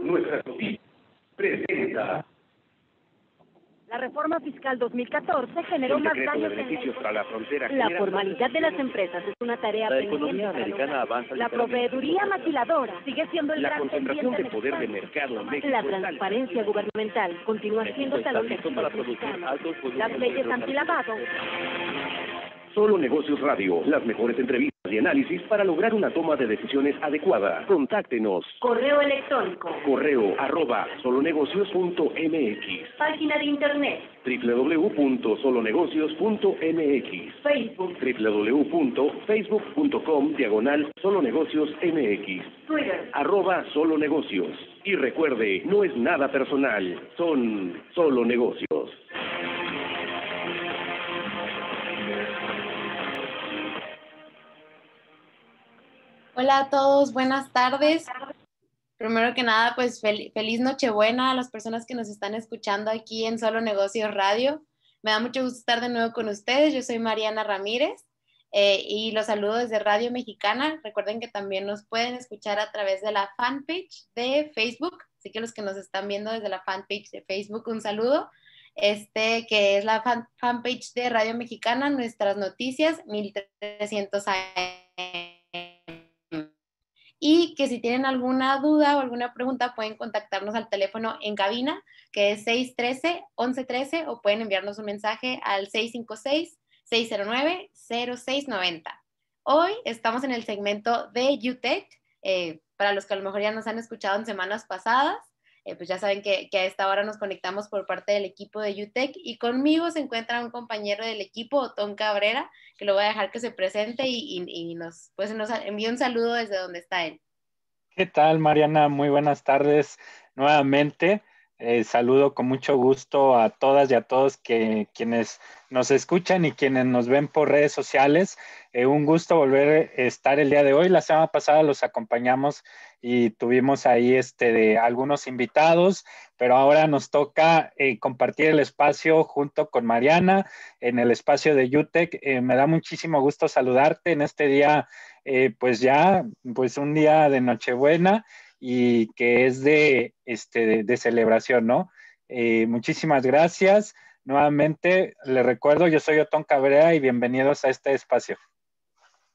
nuestra presenta. La reforma fiscal 2014 generó más daños beneficios en... la frontera. La formalidad de las empresas es una tarea La economía americana avanza. La proveeduría maquiladora sigue siendo el la gran concentración de poder de mercado La transparencia gubernamental continúa siendo talón de para Las leyes antilavado. Solo Negocios Radio, las mejores entrevistas de análisis para lograr una toma de decisiones adecuada. Contáctenos. Correo electrónico. Correo arroba solonegocios.mx. Página de internet. www.solonegocios.mx. Facebook. www.facebook.com diagonal solonegocios.mx. Twitter. Arroba solonegocios. Y recuerde, no es nada personal, son solo negocios. Hola a todos, buenas tardes. Primero que nada, pues feliz Nochebuena a las personas que nos están escuchando aquí en Solo Negocios Radio. Me da mucho gusto estar de nuevo con ustedes. Yo soy Mariana Ramírez eh, y los saludo desde Radio Mexicana. Recuerden que también nos pueden escuchar a través de la fanpage de Facebook. Así que los que nos están viendo desde la fanpage de Facebook, un saludo. Este que es la fanpage de Radio Mexicana, nuestras noticias 1300 AM y que si tienen alguna duda o alguna pregunta pueden contactarnos al teléfono en cabina, que es 613-1113, o pueden enviarnos un mensaje al 656-609-0690. Hoy estamos en el segmento de UTEC, eh, para los que a lo mejor ya nos han escuchado en semanas pasadas. Eh, pues ya saben que, a esta hora nos conectamos por parte del equipo de UTEC y conmigo se encuentra un compañero del equipo, Tom Cabrera, que lo voy a dejar que se presente y, nos, pues nos envíe un saludo desde donde está él. ¿Qué tal, Mariana? Muy buenas tardes nuevamente. Eh, saludo con mucho gusto a todas y a todos que, quienes nos escuchan y quienes nos ven por redes sociales. Eh, un gusto volver a eh, estar el día de hoy. La semana pasada los acompañamos y tuvimos ahí este de algunos invitados, pero ahora nos toca compartir el espacio junto con Mariana en el espacio de UTEC. me da muchísimo gusto saludarte en este día, pues ya, pues un día de Nochebuena y que es de, este, de, celebración, ¿no? Eh, muchísimas gracias. Nuevamente, le recuerdo, yo soy Otón Cabrera y bienvenidos a este espacio.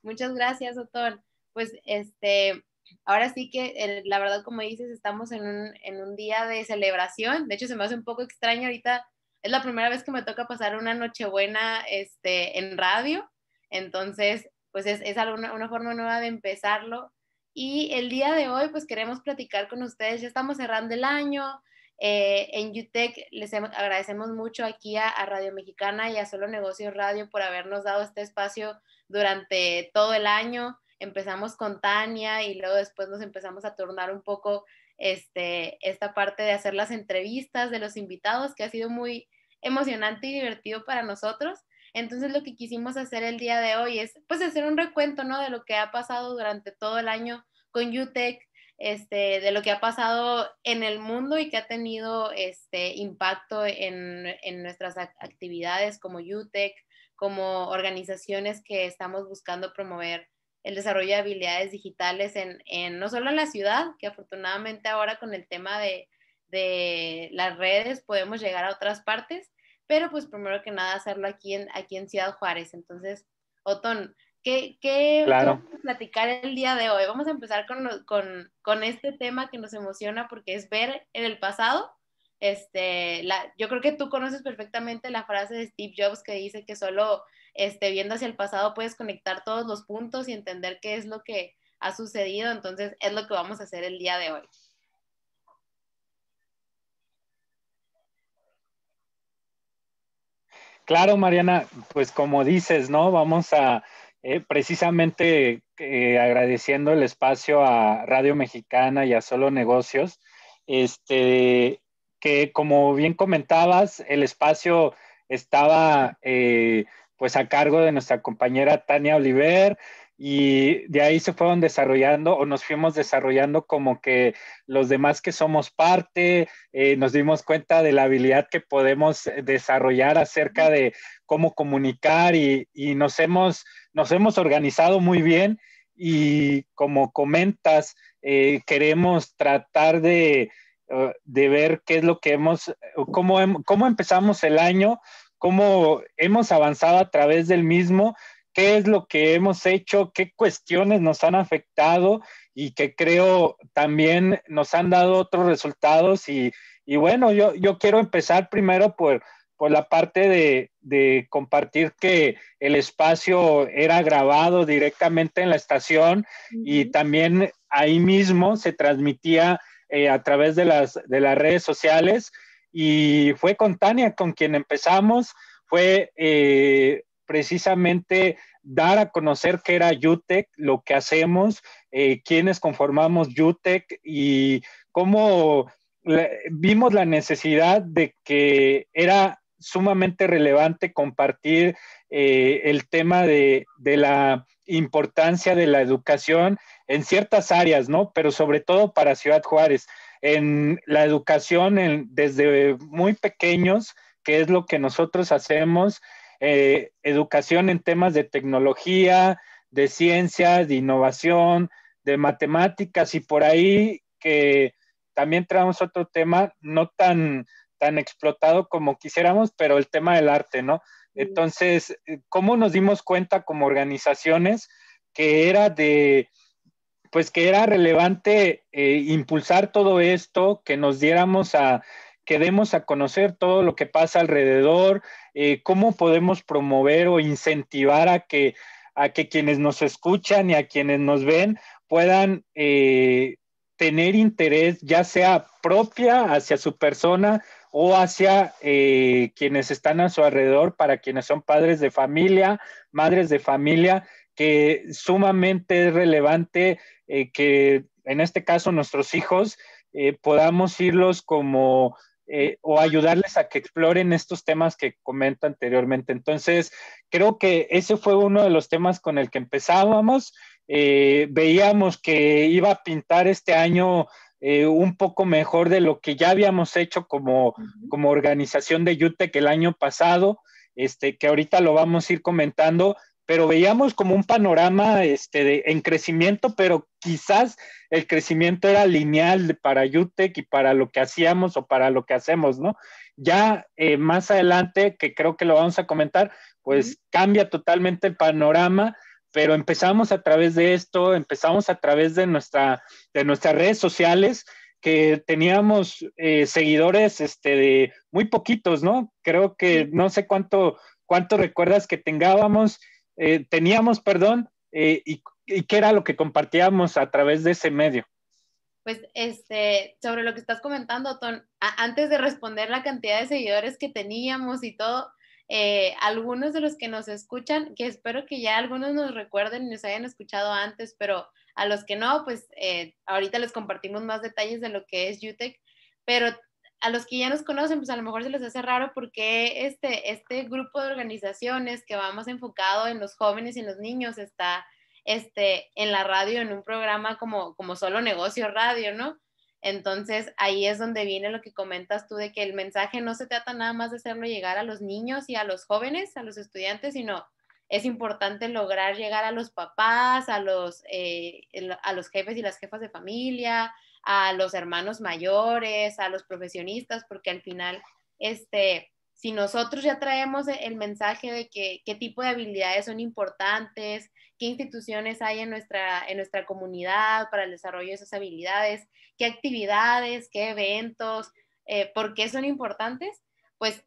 Muchas gracias, Otón. Pues este, ahora sí que eh, la verdad, como dices, estamos en un, día de celebración. De hecho, se me hace un poco extraño ahorita. Es la primera vez que me toca pasar una Nochebuena este, en radio. Entonces, pues es, una, una forma nueva de empezarlo y el día de hoy, pues queremos platicar con ustedes. Ya estamos cerrando el año. Eh, en UTEC les agradecemos mucho aquí a, Radio Mexicana y a Solo Negocios Radio por habernos dado este espacio durante todo el año. Empezamos con Tania y luego después nos empezamos a tornar un poco este, esta parte de hacer las entrevistas de los invitados, que ha sido muy emocionante y divertido para nosotros. Entonces lo que quisimos hacer el día de hoy es pues hacer un recuento, ¿no? De lo que ha pasado durante todo el año con UTEC, este, de lo que ha pasado en el mundo y que ha tenido este impacto en, nuestras actividades como UTEC, como organizaciones que estamos buscando promover el desarrollo de habilidades digitales en, no solo en la ciudad, que afortunadamente ahora con el tema de, las redes podemos llegar a otras partes, pero pues primero que nada hacerlo aquí en, aquí en Ciudad Juárez. Entonces, Otón, ¿qué, qué vamos a platicar el día de hoy? Vamos a empezar con, este tema que nos emociona porque es ver en el pasado. Este, la, yo creo que tú conoces perfectamente la frase de Steve Jobs que dice que solo este, viendo hacia el pasado puedes conectar todos los puntos y entender qué es lo que ha sucedido. Entonces, es lo que vamos a hacer el día de hoy. Claro, Mariana, pues como dices, ¿no? Vamos a eh, precisamente eh, agradeciendo el espacio a Radio Mexicana y a Solo Negocios, este, que como bien comentabas, el espacio estaba eh, pues a cargo de nuestra compañera Tania Oliver, y de ahí se fueron desarrollando o nos fuimos desarrollando como que los demás que somos parte, eh, nos dimos cuenta de la habilidad que podemos desarrollar acerca de cómo comunicar y, y nos, hemos, nos hemos organizado muy bien y como comentas, eh, queremos tratar de, eh, de, ver qué es lo que hemos, cómo, cómo empezamos el año, cómo hemos avanzado a través del mismo, qué es lo que hemos hecho, qué cuestiones nos han afectado y que creo también nos han dado otros resultados. Y, bueno, yo, yo quiero empezar primero por, por la parte de, compartir que el espacio era grabado directamente en la estación y también ahí mismo se transmitía eh, a través de las, de las redes sociales. Y fue con Tania con quien empezamos, fue eh, precisamente dar a conocer qué era UTEC, lo que hacemos, eh, quiénes conformamos UTEC y cómo vimos la necesidad de que era sumamente relevante compartir eh, el tema de, la importancia de la educación en ciertas áreas, ¿no? Pero sobre todo para Ciudad Juárez, en la educación desde muy pequeños, que es lo que nosotros hacemos, eh, educación en temas de tecnología, de ciencias, de innovación, de matemáticas y por ahí que también traemos otro tema no tan, tan explotado como quisiéramos, pero el tema del arte, ¿no? Entonces, ¿cómo nos dimos cuenta como organizaciones que era de, pues que era relevante eh, impulsar todo esto, que nos diéramos a, que demos a conocer todo lo que pasa alrededor, eh, cómo podemos promover o incentivar a que, a que quienes nos escuchan y a quienes nos ven puedan eh, tener interés, ya sea propia hacia su persona o hacia eh, quienes están a su alrededor, para quienes son padres de familia, madres de familia, que sumamente es relevante que en este caso nuestros hijos podamos irlos como eh, o ayudarles a que exploren estos temas que comento anteriormente. Entonces, creo que ese fue uno de los temas con el que empezábamos. Eh, veíamos que iba a pintar este año eh, un poco mejor de lo que ya habíamos hecho como, organización de que el año pasado, este, que ahorita lo vamos a ir comentando, pero veíamos como un panorama este, en crecimiento, pero quizás el crecimiento era lineal para UTEC y para lo que hacíamos o para lo que hacemos, ¿no? Ya eh, más adelante, que creo que lo vamos a comentar, pues cambia totalmente el panorama, pero empezamos a través de esto, empezamos a través de, nuestra, de nuestras redes sociales que teníamos eh, seguidores este, de muy poquitos, ¿no? Creo que no sé cuánto, cuánto recuerdas que tengábamos eh, teníamos, perdón, eh, y, qué era lo que compartíamos a través de ese medio. Pues este, sobre lo que estás comentando, Ton, antes de responder la cantidad de seguidores que teníamos y todo, eh, algunos de los que nos escuchan, que espero que ya algunos nos recuerden y nos hayan escuchado antes, pero a los que no, pues ahorita les compartimos más detalles de lo que es UTEC, pero a los que ya nos conocen, pues a lo mejor se les hace raro porque este, este grupo de organizaciones que vamos enfocado en los jóvenes y en los niños está este, en la radio, en un programa como, solo negocio radio, ¿no? Entonces ahí es donde viene lo que comentas tú de que el mensaje no se trata nada más de hacerlo llegar a los niños y a los jóvenes, a los estudiantes, sino es importante lograr llegar a los papás, a los, eh, a los jefes y las jefas de familia, a los hermanos mayores, a los profesionistas, porque al final, este, si nosotros ya traemos el mensaje de que, qué tipo de habilidades son importantes, qué instituciones hay en nuestra, en nuestra comunidad para el desarrollo de esas habilidades, qué actividades, qué eventos, eh, por qué son importantes, pues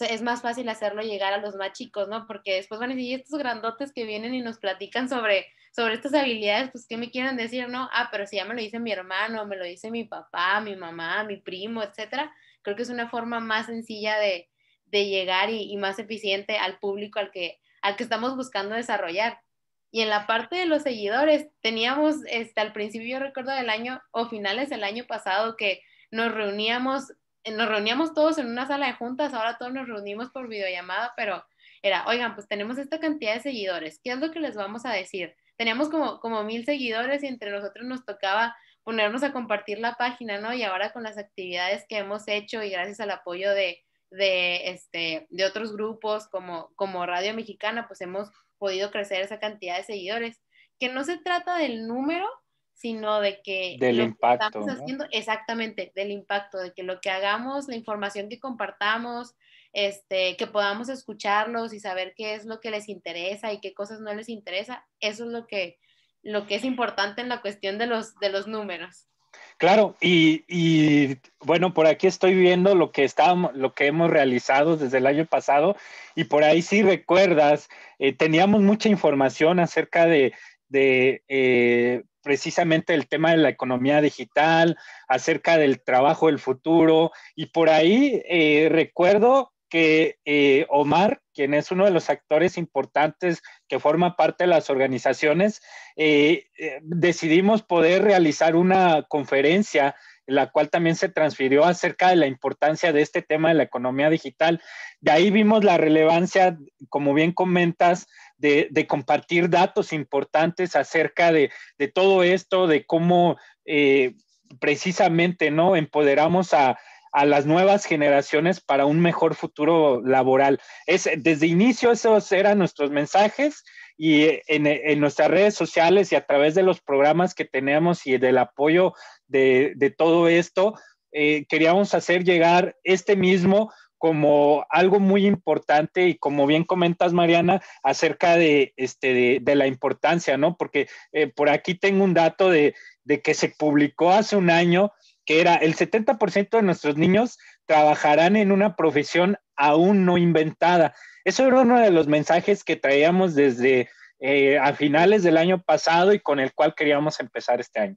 es más fácil hacerlo llegar a los más chicos, ¿no? Porque después van a decir, estos grandotes que vienen y nos platican sobre sobre estas habilidades, pues, ¿qué me quieren decir, no? Ah, pero si ya me lo dice mi hermano, me lo dice mi papá, mi mamá, mi primo, etcétera, creo que es una forma más sencilla de, de llegar y, y, más eficiente al público al que, al que estamos buscando desarrollar. Y en la parte de los seguidores, teníamos este, al principio, yo recuerdo del año o finales del año pasado que nos reuníamos, eh, nos reuníamos todos en una sala de juntas, ahora todos nos reunimos por videollamada, pero era, oigan, pues tenemos esta cantidad de seguidores, ¿qué es lo que les vamos a decir? teníamos como, como mil seguidores y entre nosotros nos tocaba ponernos a compartir la página, ¿no? Y ahora con las actividades que hemos hecho y gracias al apoyo de, de, este, de otros grupos como, como Radio Mexicana, pues hemos podido crecer esa cantidad de seguidores. Que no se trata del número, sino de que... Del impacto. estamos haciendo, Exactamente, del impacto, de que lo que hagamos, la información que compartamos, este, que podamos escucharlos y saber qué es lo que les interesa y qué cosas no les interesa, eso es lo que, lo que es importante en la cuestión de los, de los números. Claro, y, y, bueno, por aquí estoy viendo lo que, estábamos, lo que hemos realizado desde el año pasado y por ahí si recuerdas, eh, teníamos mucha información acerca de, de eh, precisamente el tema de la economía digital, acerca del trabajo del futuro y por ahí eh, recuerdo que eh, Omar, quien es uno de los actores importantes que forma parte de las organizaciones, eh, eh, decidimos poder realizar una conferencia, en la cual también se transfirió acerca de la importancia de este tema de la economía digital. De ahí vimos la relevancia, como bien comentas, de, compartir datos importantes acerca de, de todo esto, de cómo precisamente, ¿no? Empoderamos a, a las nuevas generaciones para un mejor futuro laboral. Es, desde inicio esos eran nuestros mensajes y en, nuestras redes sociales y a través de los programas que tenemos y del apoyo de, todo esto, eh, queríamos hacer llegar este mismo como algo muy importante y como bien comentas, Mariana, acerca de, este, de, la importancia, ¿no? Porque eh, por aquí tengo un dato de, de que se publicó hace un año que era el 70% de nuestros niños trabajarán en una profesión aún no inventada. Eso era uno de los mensajes que traíamos desde eh, a finales del año pasado y con el cual queríamos empezar este año.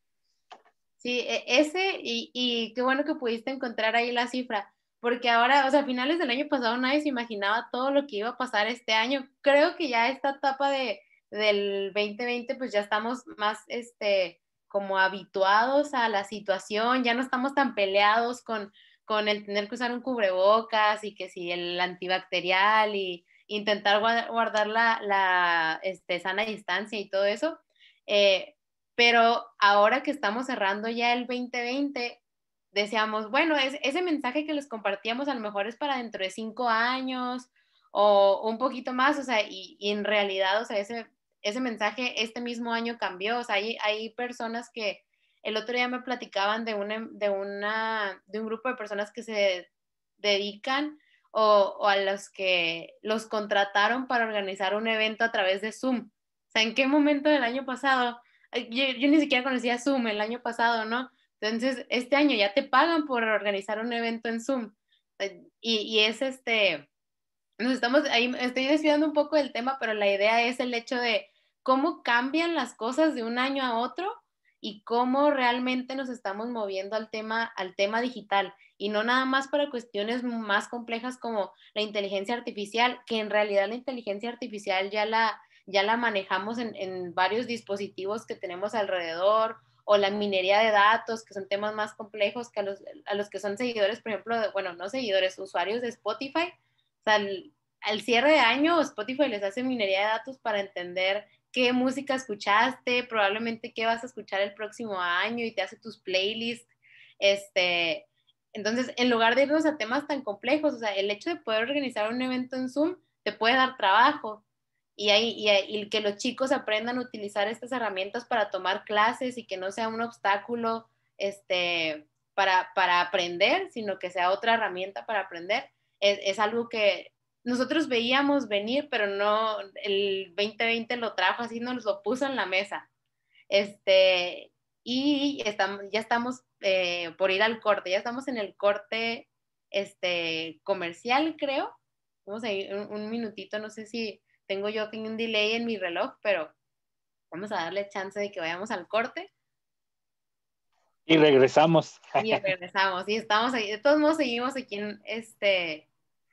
Sí, e-, ese y, qué bueno que pudiste encontrar ahí la cifra, porque ahora, o sea, a finales del año pasado nadie se imaginaba todo lo que iba a pasar este año. Creo que ya esta etapa de, del 2020, pues ya estamos más, este, como habituados a la situación, ya no estamos tan peleados con, con el tener que usar un cubrebocas y que si el antibacterial y intentar guardar la, la este, sana distancia y todo eso. Eh, pero ahora que estamos cerrando ya el 2020, decíamos, bueno, es, ese mensaje que les compartíamos a lo mejor es para dentro de cinco años o un poquito más, o sea, y, y en realidad, o sea, ese ese mensaje este mismo año cambió. O sea, hay, hay personas que el otro día me platicaban de, una, de, una, de un grupo de personas que se dedican o, o, a los que los contrataron para organizar un evento a través de Zoom. O sea, ¿en qué momento del año pasado? Yo, ni siquiera conocía Zoom el año pasado, ¿no? Entonces, este año ya te pagan por organizar un evento en Zoom. Eh, y, y es este, nos estamos, ahí estoy desviando un poco del tema, pero la idea es el hecho de, cómo cambian las cosas de un año a otro y cómo realmente nos estamos moviendo al tema, al tema digital y no nada más para cuestiones más complejas como la inteligencia artificial, que en realidad la inteligencia artificial ya la, ya la manejamos en, en varios dispositivos que tenemos alrededor o la minería de datos, que son temas más complejos que a los, a los que son seguidores, por ejemplo, bueno, no seguidores, usuarios de Spotify. O sea, al, al cierre de año, Spotify les hace minería de datos para entender qué música escuchaste, probablemente qué vas a escuchar el próximo año y te hace tus playlists. Este, entonces, en lugar de irnos a temas tan complejos, o sea, el hecho de poder organizar un evento en Zoom te puede dar trabajo. Y, y, que los chicos aprendan a utilizar estas herramientas para tomar clases y que no sea un obstáculo este, para, aprender, sino que sea otra herramienta para aprender, es algo que nosotros veíamos venir, pero no, el 2020 lo trajo así, nos lo puso en la mesa. Este, y estamos, ya estamos eh, por ir al corte, ya estamos en el corte este, comercial, creo. Vamos a ir un, minutito, no sé si tengo yo tengo un delay en mi reloj, pero vamos a darle chance de que vayamos al corte. Y regresamos. Y regresamos, y estamos ahí. De todos modos, seguimos aquí en este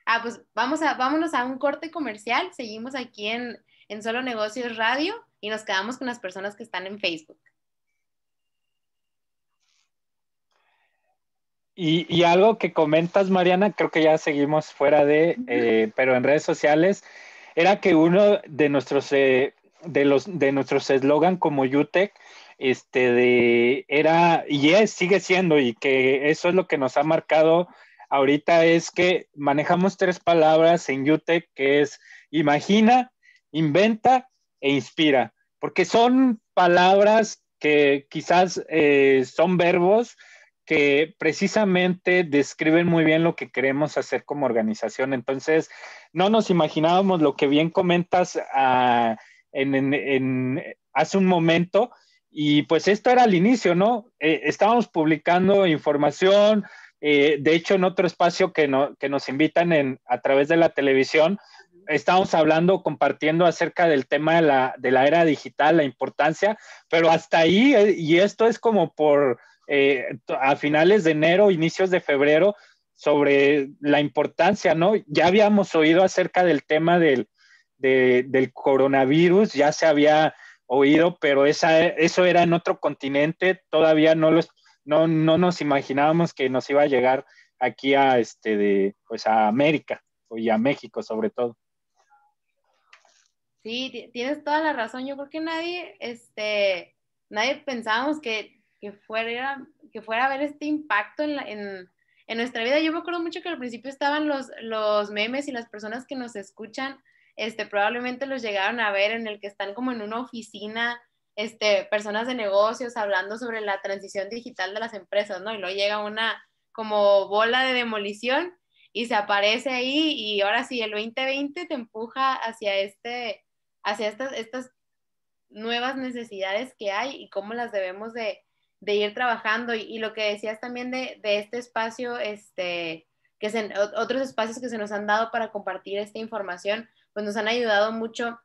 Ah, pues vamos a, vámonos a un corte comercial. Seguimos aquí en, Solo Negocios Radio y nos quedamos con las personas que están en Facebook. Y, algo que comentas, Mariana, creo que ya seguimos fuera de, eh, pero en redes sociales, era que uno de nuestros, eh, de los, de nuestros eslogan como UTEC, este de, era, y es, sigue siendo, y que eso es lo que nos ha marcado ahorita es que manejamos tres palabras en UTEC, que es imagina, inventa e inspira, porque son palabras que quizás eh, son verbos que precisamente describen muy bien lo que queremos hacer como organización. Entonces, no nos imaginábamos lo que bien comentas ah, en, hace un momento, y pues esto era el inicio, ¿no? Eh, estábamos publicando información, eh, de hecho, en otro espacio que, nos invitan a través de la televisión, estábamos hablando, compartiendo acerca del tema de la, era digital, la importancia, pero hasta ahí, eh, y esto es como por eh, a finales de enero, inicios de febrero, sobre la importancia, ¿no? Ya habíamos oído acerca del tema del, coronavirus, ya se había oído, pero eso era en otro continente, todavía no lo los no, no nos imaginábamos que nos iba a llegar aquí a, este de, pues a América y a México sobre todo. Sí, tienes toda la razón. Yo creo que nadie, este, nadie pensábamos que, que fuera, que fuera a haber este impacto en, en, nuestra vida. Yo me acuerdo mucho que al principio estaban los, los memes y las personas que nos escuchan, este, probablemente los llegaron a ver en el que están como en una oficina este, personas de negocios hablando sobre la transición digital de las empresas, ¿no? Y luego llega una como bola de demolición y se aparece ahí y ahora sí, el 2020 te empuja hacia, este, hacia estas, estas nuevas necesidades que hay y cómo las debemos de, ir trabajando. Y, lo que decías también de, este espacio, este, que son otros espacios que se nos han dado para compartir esta información, pues nos han ayudado mucho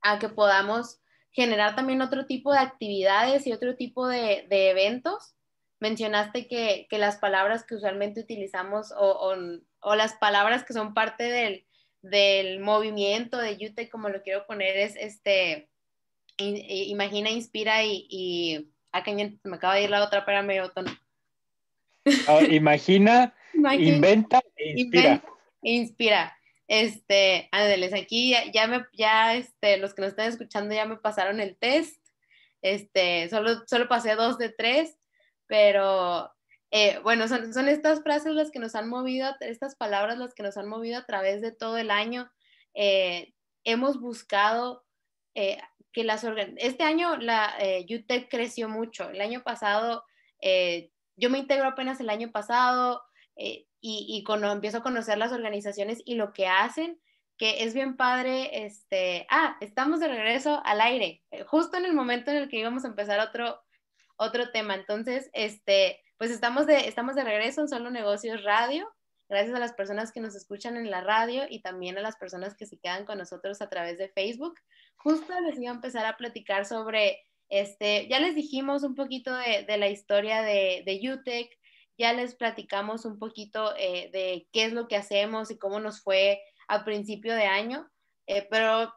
a que podamos generar también otro tipo de actividades y otro tipo de, eventos. Mencionaste que, las palabras que usualmente utilizamos o, las palabras que son parte del, movimiento de Yute, como lo quiero poner, es este, imagina, inspira y, ah, me acaba de ir la otra, pero me ah, imagina, imagina, inventa e inspira. E inspira. Este, ándeles, aquí ya, me, ya, este, los que nos están escuchando ya me pasaron el test. Este, solo, solo pasé dos de tres, pero eh, bueno, son, son, estas frases las que nos han movido, estas palabras las que nos han movido a través de todo el año. Eh, hemos buscado eh, que las Este año la UTEC creció mucho. El año pasado, yo me integro apenas el año pasado, y, cuando empiezo a conocer las organizaciones y lo que hacen, que es bien padre, este, ah, estamos de regreso al aire, eh, justo en el momento en el que íbamos a empezar otro, otro tema. Entonces, este, pues estamos de, estamos de regreso en Solo Negocios Radio. Gracias a las personas que nos escuchan en la radio y también a las personas que se quedan con nosotros a través de Facebook. Justo les iba a empezar a platicar sobre, este, ya les dijimos un poquito de, la historia de, de UTEC, ya les platicamos un poquito eh, de qué es lo que hacemos y cómo nos fue a principio de año, eh, pero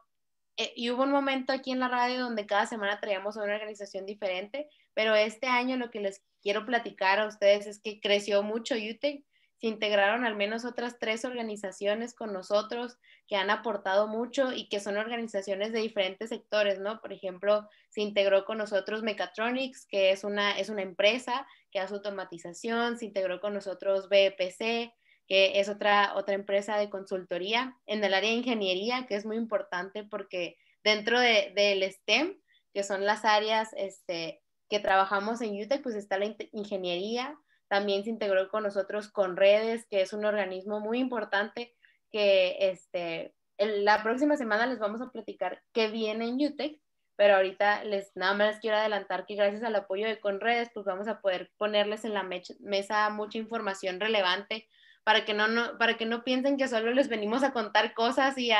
eh, hubo un momento aquí en la radio donde cada semana traíamos a una organización diferente, pero este año lo que les quiero platicar a ustedes es que creció mucho UTEC se integraron al menos otras tres organizaciones con nosotros que han aportado mucho y que son organizaciones de diferentes sectores, ¿no? Por ejemplo, se integró con nosotros Mechatronics, que es una, es una empresa que hace automatización, se integró con nosotros BPC, que es otra, otra empresa de consultoría en el área de ingeniería, que es muy importante porque dentro del de, STEM, que son las áreas este, que trabajamos en UTEC, pues está la ingeniería, también se integró con nosotros con redes, que es un organismo muy importante que este, la próxima semana les vamos a platicar qué viene en UTEC, pero ahorita les nada más quiero adelantar que gracias al apoyo de Conredes, pues vamos a poder ponerles en la mesa mucha información relevante para que no, no, para que no piensen que solo les venimos a contar cosas y a,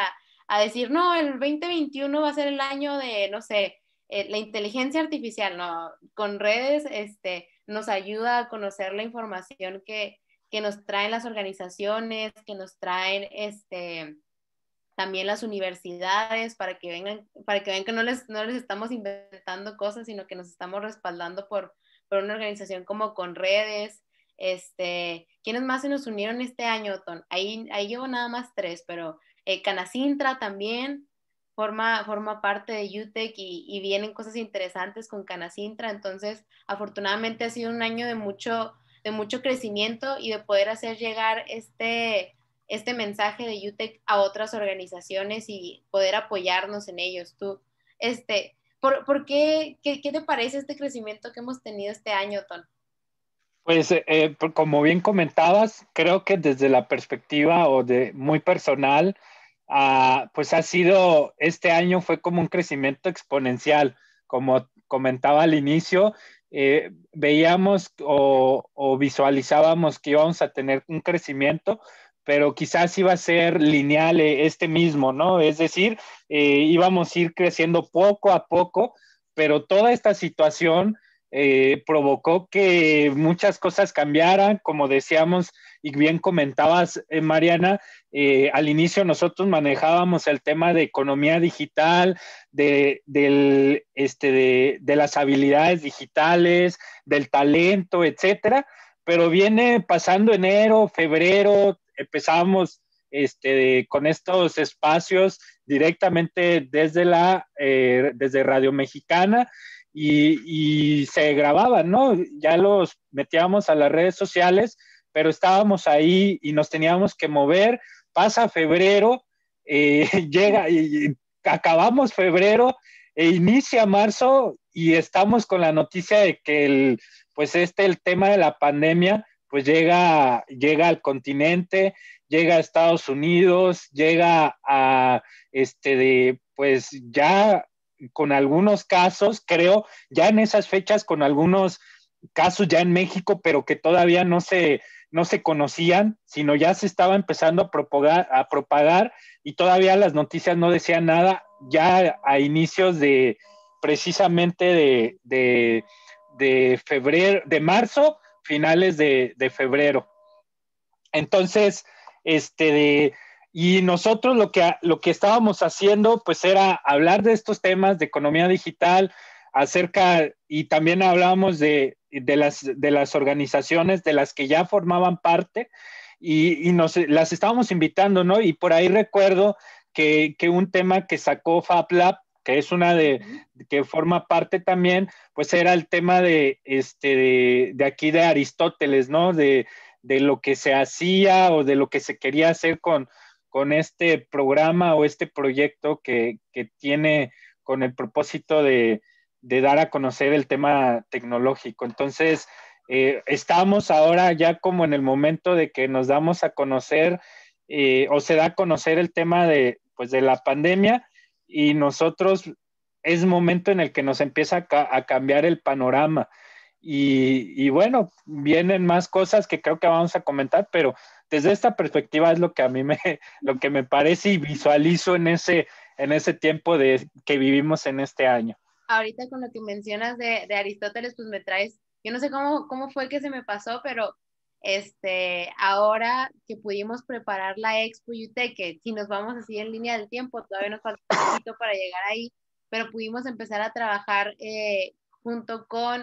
decir, no, el 2021 va a ser el año de, no sé, eh, la inteligencia artificial, no, redes este, nos ayuda a conocer la información que, nos traen las organizaciones, que nos traen este, también las universidades para que vengan, para que vean que no les, no les estamos inventando cosas, sino que nos estamos respaldando por, por una organización como con redes. Este, ¿Quiénes más se nos unieron este año, Ton? Ahí, ahí llevo nada más tres, pero eh, Canacintra también, forma, forma parte de UTEC y, vienen cosas interesantes con Canacintra. Entonces, afortunadamente ha sido un año de mucho, de mucho crecimiento y de poder hacer llegar este, este mensaje de UTEC a otras organizaciones y poder apoyarnos en ellos. Tú, este, ¿por, qué, qué, te parece este crecimiento que hemos tenido este año, Ton? Pues eh, eh, como bien comentabas, creo que desde la perspectiva o de muy personal, Ah, pues ha sido, este año fue como un crecimiento exponencial, como comentaba al inicio, eh, veíamos o, visualizábamos que íbamos a tener un crecimiento, pero quizás iba a ser lineal eh, este mismo, ¿no? Es decir, eh, íbamos a ir creciendo poco a poco, pero toda esta situación eh, provocó que muchas cosas cambiaran, como decíamos y bien comentabas, eh, Mariana, eh, al inicio nosotros manejábamos el tema de economía digital, de, del, este, de, las habilidades digitales, del talento, etcétera, pero viene pasando enero, febrero, empezamos este, con estos espacios directamente desde la, desde Radio Mexicana, y, se grababan, ¿no? Ya los metíamos a las redes sociales, pero estábamos ahí y nos teníamos que mover. Pasa febrero, eh, llega y acabamos febrero e inicia marzo y estamos con la noticia de que el, pues este, el tema de la pandemia, pues llega, llega al continente, llega a Estados Unidos, llega a, este, de, pues ya con algunos casos, creo, ya en esas fechas, con algunos casos ya en México, pero que todavía no se, no se conocían, sino ya se estaba empezando a propagar, a propagar y todavía las noticias no decían nada, ya a inicios de precisamente de, de, de febrero, de marzo, finales de, de febrero. Entonces, este de y nosotros lo que, lo que estábamos haciendo, pues era hablar de estos temas de economía digital, acerca, y también hablábamos de, de, las, de las organizaciones de las que ya formaban parte y, y nos, las estábamos invitando, ¿no? Y por ahí recuerdo que, que un tema que sacó FabLab, que es una de, que forma parte también, pues era el tema de, este, de, aquí de Aristóteles, ¿no? De, de lo que se hacía o de lo que se quería hacer con, con este programa o este proyecto que, tiene con el propósito de, dar a conocer el tema tecnológico. Entonces, eh, estamos ahora ya como en el momento de que nos damos a conocer eh, o se da a conocer el tema pues, de, la pandemia y nosotros es momento en el que nos empieza a, cambiar el panorama. y, bueno, vienen más cosas que creo que vamos a comentar, pero desde esta perspectiva es lo que a mí me, lo que me parece y visualizo en ese, en ese tiempo de, que vivimos en este año. Ahorita con lo que mencionas de, Aristóteles, pues me traes, yo no sé cómo, cómo fue que se me pasó, pero este, ahora que pudimos preparar la Expo Yuteque si nos vamos así en línea del tiempo, todavía nos falta un poquito para llegar ahí, pero pudimos empezar a trabajar eh, junto con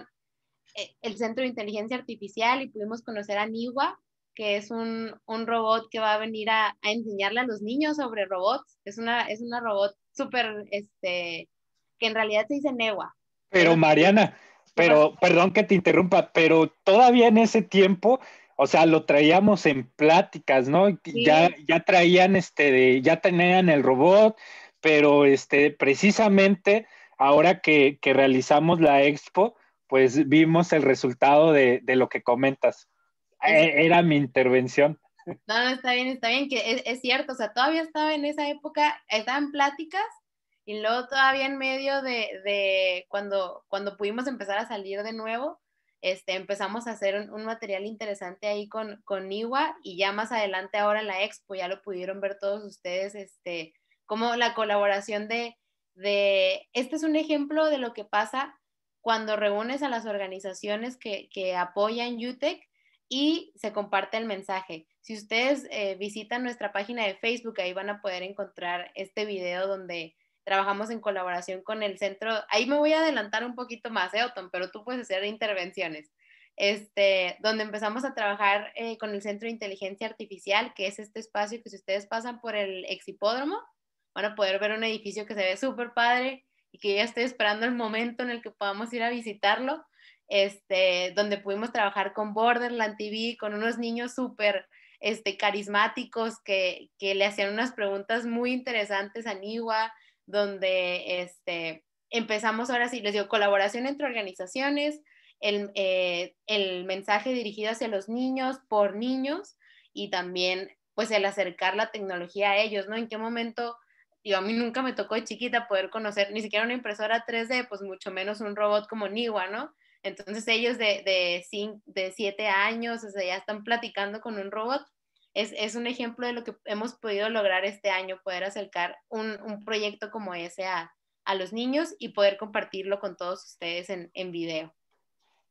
eh, el Centro de Inteligencia Artificial y pudimos conocer a NIWA, que es un, robot que va a venir a, enseñarle a los niños sobre robots. Es una, es una robot súper, este, que en realidad se dice Newa. Pero Mariana, pero perdón que te interrumpa, pero todavía en ese tiempo, o sea, lo traíamos en pláticas, ¿no? Ya, ya traían este, ya tenían el robot, pero este, precisamente ahora que, realizamos la expo, pues vimos el resultado de, de lo que comentas. Eh, era mi intervención. No, no, está bien, está bien, que es, cierto, o sea, todavía estaba en esa época, estaban pláticas y luego todavía en medio de, cuando, cuando pudimos empezar a salir de nuevo, este, empezamos a hacer un, material interesante ahí con, con Iwa y ya más adelante ahora en la expo ya lo pudieron ver todos ustedes, este, como la colaboración de, de, este es un ejemplo de lo que pasa cuando reúnes a las organizaciones que, que apoyan UTEC y se comparte el mensaje. Si ustedes eh, visitan nuestra página de Facebook, ahí van a poder encontrar este video donde trabajamos en colaboración con el centro. Ahí me voy a adelantar un poquito más, ¿eh, Pero tú puedes hacer intervenciones. Este, donde empezamos a trabajar eh, con el Centro de Inteligencia Artificial, que es este espacio que si ustedes pasan por el exhipódromo, van a poder ver un edificio que se ve súper padre y que ya estoy esperando el momento en el que podamos ir a visitarlo este, donde pudimos trabajar con Borderland TV, con unos niños súper este, carismáticos que, que, le hacían unas preguntas muy interesantes a Niwa, donde este, empezamos ahora sí, les digo, colaboración entre organizaciones, el, eh, el, mensaje dirigido hacia los niños, por niños, y también pues el acercar la tecnología a ellos, ¿no? En qué momento, yo a mí nunca me tocó de chiquita poder conocer ni siquiera una impresora 3D, pues mucho menos un robot como Niwa, ¿no? Entonces ellos de, de, siete años, o sea, ya están platicando con un robot. Es, un ejemplo de lo que hemos podido lograr este año, poder acercar un, proyecto como ese a, los niños y poder compartirlo con todos ustedes en, en video.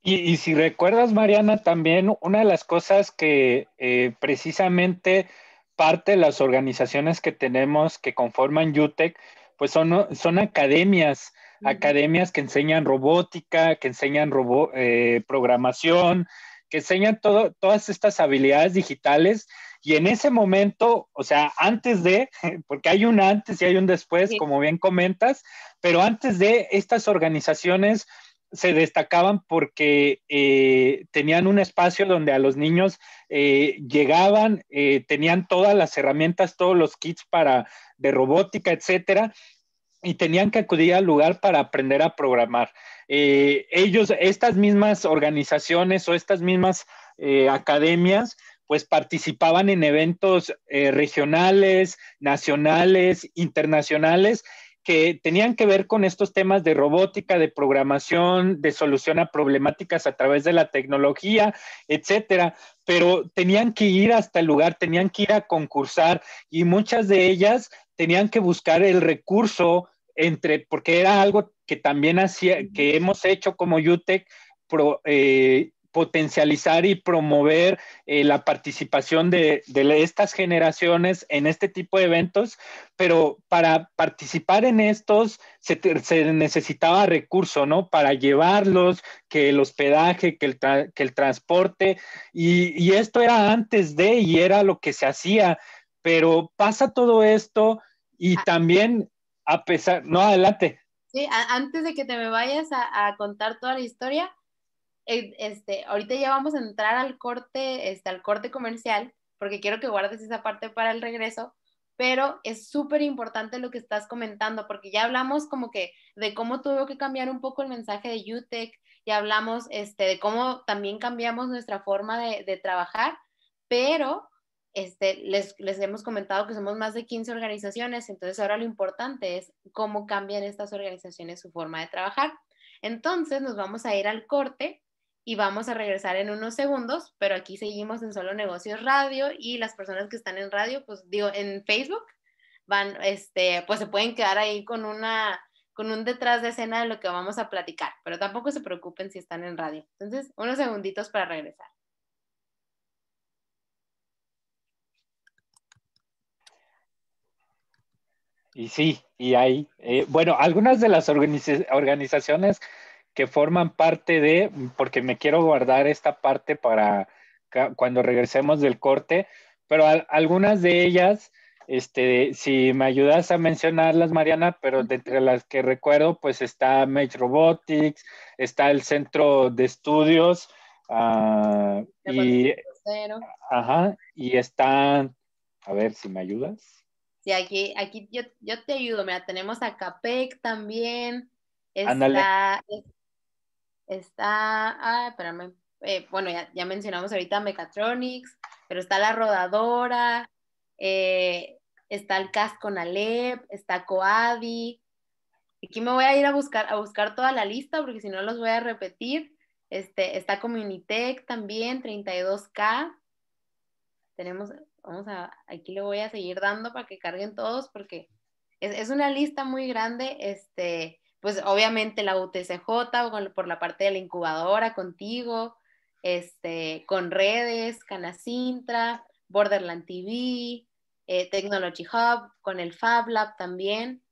Y, si recuerdas, Mariana, también una de las cosas que eh, precisamente parte de las organizaciones que tenemos que conforman UTEC, pues son academias academias que enseñan robótica, que enseñan eh, programación, que enseñan todas estas habilidades digitales. Y en ese momento, o sea, antes de, porque hay un antes y hay un después, como bien comentas, pero antes de estas organizaciones se destacaban porque eh, tenían un espacio donde a los niños eh, llegaban, tenían todas las herramientas, todos los kits para de robótica, etcétera, y tenían que acudir al lugar para aprender a programar. Eh, ellos, estas mismas organizaciones o estas mismas eh, academias, pues participaban en eventos eh, regionales, nacionales, internacionales, que tenían que ver con estos temas de robótica, de programación, de solución a problemáticas a través de la tecnología, etcétera, pero tenían que ir hasta el lugar, tenían que ir a concursar y muchas de ellas tenían que buscar el recurso entre, porque era algo que también hacía, que hemos hecho como UTEC, eh, potencializar y promover eh, la participación de, estas generaciones en este tipo de eventos, pero para participar en estos se, necesitaba recurso, ¿no? Para llevarlos, que el hospedaje, que el, que el transporte, y, y esto era antes de y era lo que se hacía, pero pasa todo esto y ah. también a pesar, no, adelante. Sí, antes de que te me vayas a, contar toda la historia, eh, este, ahorita ya vamos a entrar al corte, este, al corte comercial, porque quiero que guardes esa parte para el regreso, pero es súper importante lo que estás comentando, porque ya hablamos como que de cómo tuvo que cambiar un poco el mensaje de UTEC, ya hablamos este, de cómo también cambiamos nuestra forma de trabajar, pero este, les, les hemos comentado que somos más de 15 organizaciones, entonces ahora lo importante es cómo cambian estas organizaciones su forma de trabajar. Entonces nos vamos a ir al corte y vamos a regresar en unos segundos, pero aquí seguimos en Solo Negocios Radio y las personas que están en radio, pues digo, en Facebook, van, este, pues se pueden quedar ahí con una con un detrás de escena de lo que vamos a platicar, pero tampoco se preocupen si están en radio. Entonces, unos segunditos para regresar. Y sí, y hay, eh, bueno, algunas de las organizaciones que forman parte de, porque me quiero guardar esta parte para cuando regresemos del corte, pero algunas de ellas, este, si me ayudas a mencionarlas, Mariana, pero de entre las que recuerdo, pues está Mage Robotics, está el Centro de Estudios, ah, y, ajá, y están, a ver si me ayudas. Sí, aquí, aquí yo, te ayudo. Mira, tenemos a Capec también. Está, está, ah, espérame. Eh, bueno, ya, mencionamos ahorita Mechatronics, pero está la rodadora, eh, está el CAS con Alep, está Coadi. Aquí me voy a ir a buscar, a buscar toda la lista porque si no los voy a repetir. Este, está Communitech también, 32K. Tenemos vamos a, aquí le voy a seguir dando para que carguen todos porque es, una lista muy grande, este, pues obviamente la UTCJ por la parte de la incubadora contigo, este, con redes, Canacintra, Borderland TV, eh, Technology Hub, con el Fab Lab también.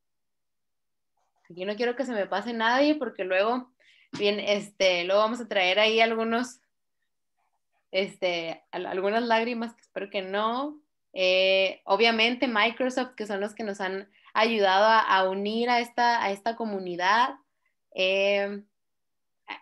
Yo no quiero que se me pase nadie porque luego, bien, este, luego vamos a traer ahí algunos este, algunas lágrimas que espero que no. Eh, obviamente Microsoft, que son los que nos han ayudado a, unir a esta, a esta comunidad, eh,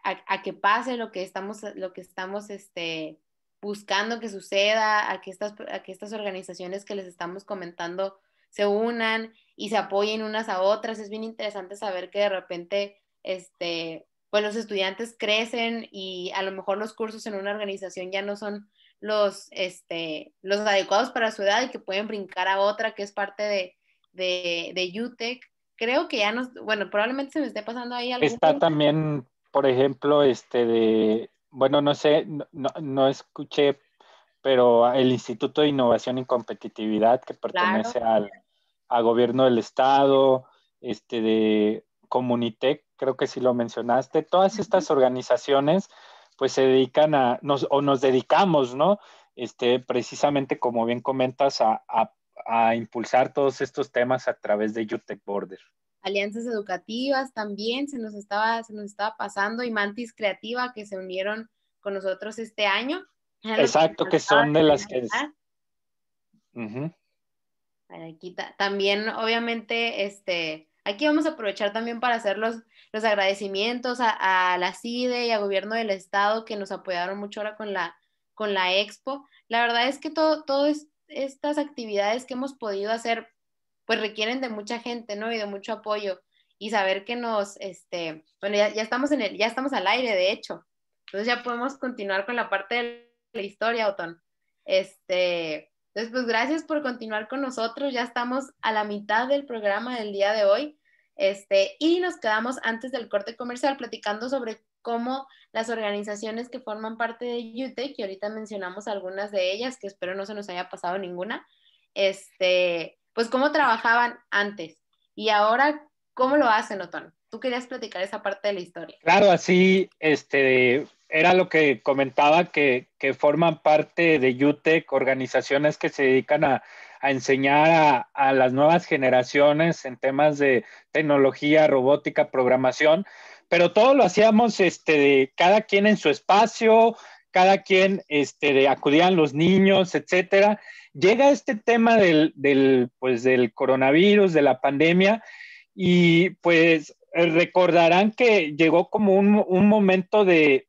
a, que pase lo que estamos, lo que estamos este, buscando que suceda, a que, estas, que estas organizaciones que les estamos comentando se unan y se apoyen unas a otras. Es bien interesante saber que de repente este, pues los estudiantes crecen y a lo mejor los cursos en una organización ya no son los, este, los adecuados para su edad y que pueden brincar a otra que es parte de, UTEC. Creo que ya no bueno, probablemente se me esté pasando ahí algo. Está también, por ejemplo, este de, bueno, no sé, no, escuché, pero el Instituto de Innovación y Competitividad que pertenece al gobierno del estado, este de Comunitec, creo que si lo mencionaste, todas estas organizaciones pues se dedican a, nos, o nos dedicamos, ¿no? Este, precisamente como bien comentas, a, impulsar todos estos temas a través de UTEC Border. Alianzas educativas también se nos estaba, se nos estaba pasando y Mantis Creativa que se unieron con nosotros este año. Exacto, que son de las que... Aquí también, obviamente, este, aquí vamos a aprovechar también para hacer los, los agradecimientos a, la CIDE y al gobierno del estado que nos apoyaron mucho ahora con la, con la expo. La verdad es que todo, todas estas actividades que hemos podido hacer, pues requieren de mucha gente, ¿no? Y de mucho apoyo. Y saber que nos, este, bueno, ya, ya estamos en el, ya estamos al aire, de hecho. Entonces ya podemos continuar con la parte de la historia, Otón. Este, entonces, pues gracias por continuar con nosotros. Ya estamos a la mitad del programa del día de hoy. Este, y nos quedamos antes del corte comercial platicando sobre cómo las organizaciones que forman parte de UTEC, que ahorita mencionamos algunas de ellas, que espero no se nos haya pasado ninguna, este, pues cómo trabajaban antes y ahora cómo lo hacen, Otón tú querías platicar esa parte de la historia. Claro, así, este, era lo que comentaba, que, forman parte de UTEC organizaciones que se dedican a, enseñar a, las nuevas generaciones en temas de tecnología, robótica, programación, pero todo lo hacíamos, este, cada quien en su espacio, cada quien, este, acudían los niños, etcétera. Llega este tema del, del, pues, del coronavirus, de la pandemia, y pues eh, recordarán que llegó como un, momento de,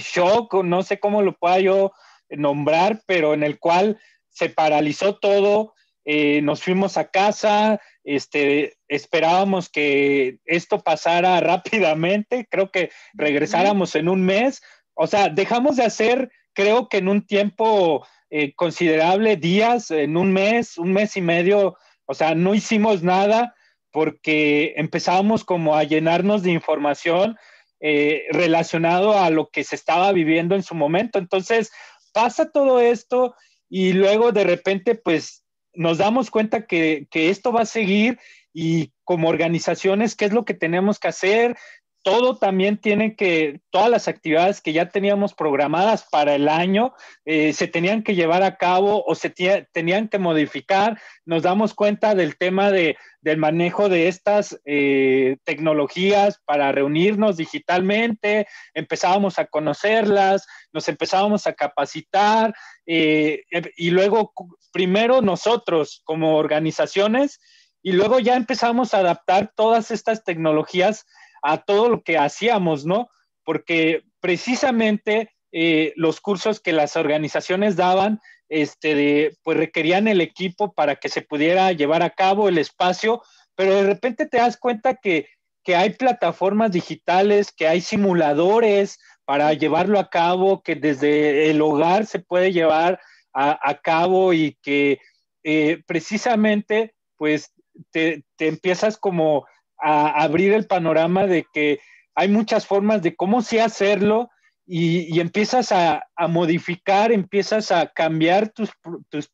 shock, no sé cómo lo pueda yo nombrar, pero en el cual se paralizó todo, eh, nos fuimos a casa, este, esperábamos que esto pasara rápidamente, creo que regresáramos en un mes, o sea, dejamos de hacer, creo que en un tiempo eh, considerable, días, en un mes, un mes y medio, o sea, no hicimos nada porque empezábamos como a llenarnos de información eh, relacionado a lo que se estaba viviendo en su momento. Entonces pasa todo esto y luego de repente pues nos damos cuenta que, que esto va a seguir y como organizaciones, ¿qué es lo que tenemos que hacer? todo también tiene que, todas las actividades que ya teníamos programadas para el año eh, se tenían que llevar a cabo o se tenían que modificar. Nos damos cuenta del tema del manejo de estas eh, tecnologías para reunirnos digitalmente, empezábamos a conocerlas, nos empezábamos a capacitar eh, em, y luego primero nosotros como organizaciones y luego ya empezamos a adaptar todas estas tecnologías a todo lo que hacíamos, ¿no? Porque precisamente eh, los cursos que las organizaciones daban, este, pues requerían el equipo para que se pudiera llevar a cabo el espacio, pero de repente te das cuenta que, hay plataformas digitales, que hay simuladores para llevarlo a cabo, que desde el hogar se puede llevar a, cabo y que eh, precisamente pues te, te, empiezas como a abrir el panorama de que hay muchas formas de cómo sí hacerlo y, empiezas a, modificar, empiezas a cambiar tus,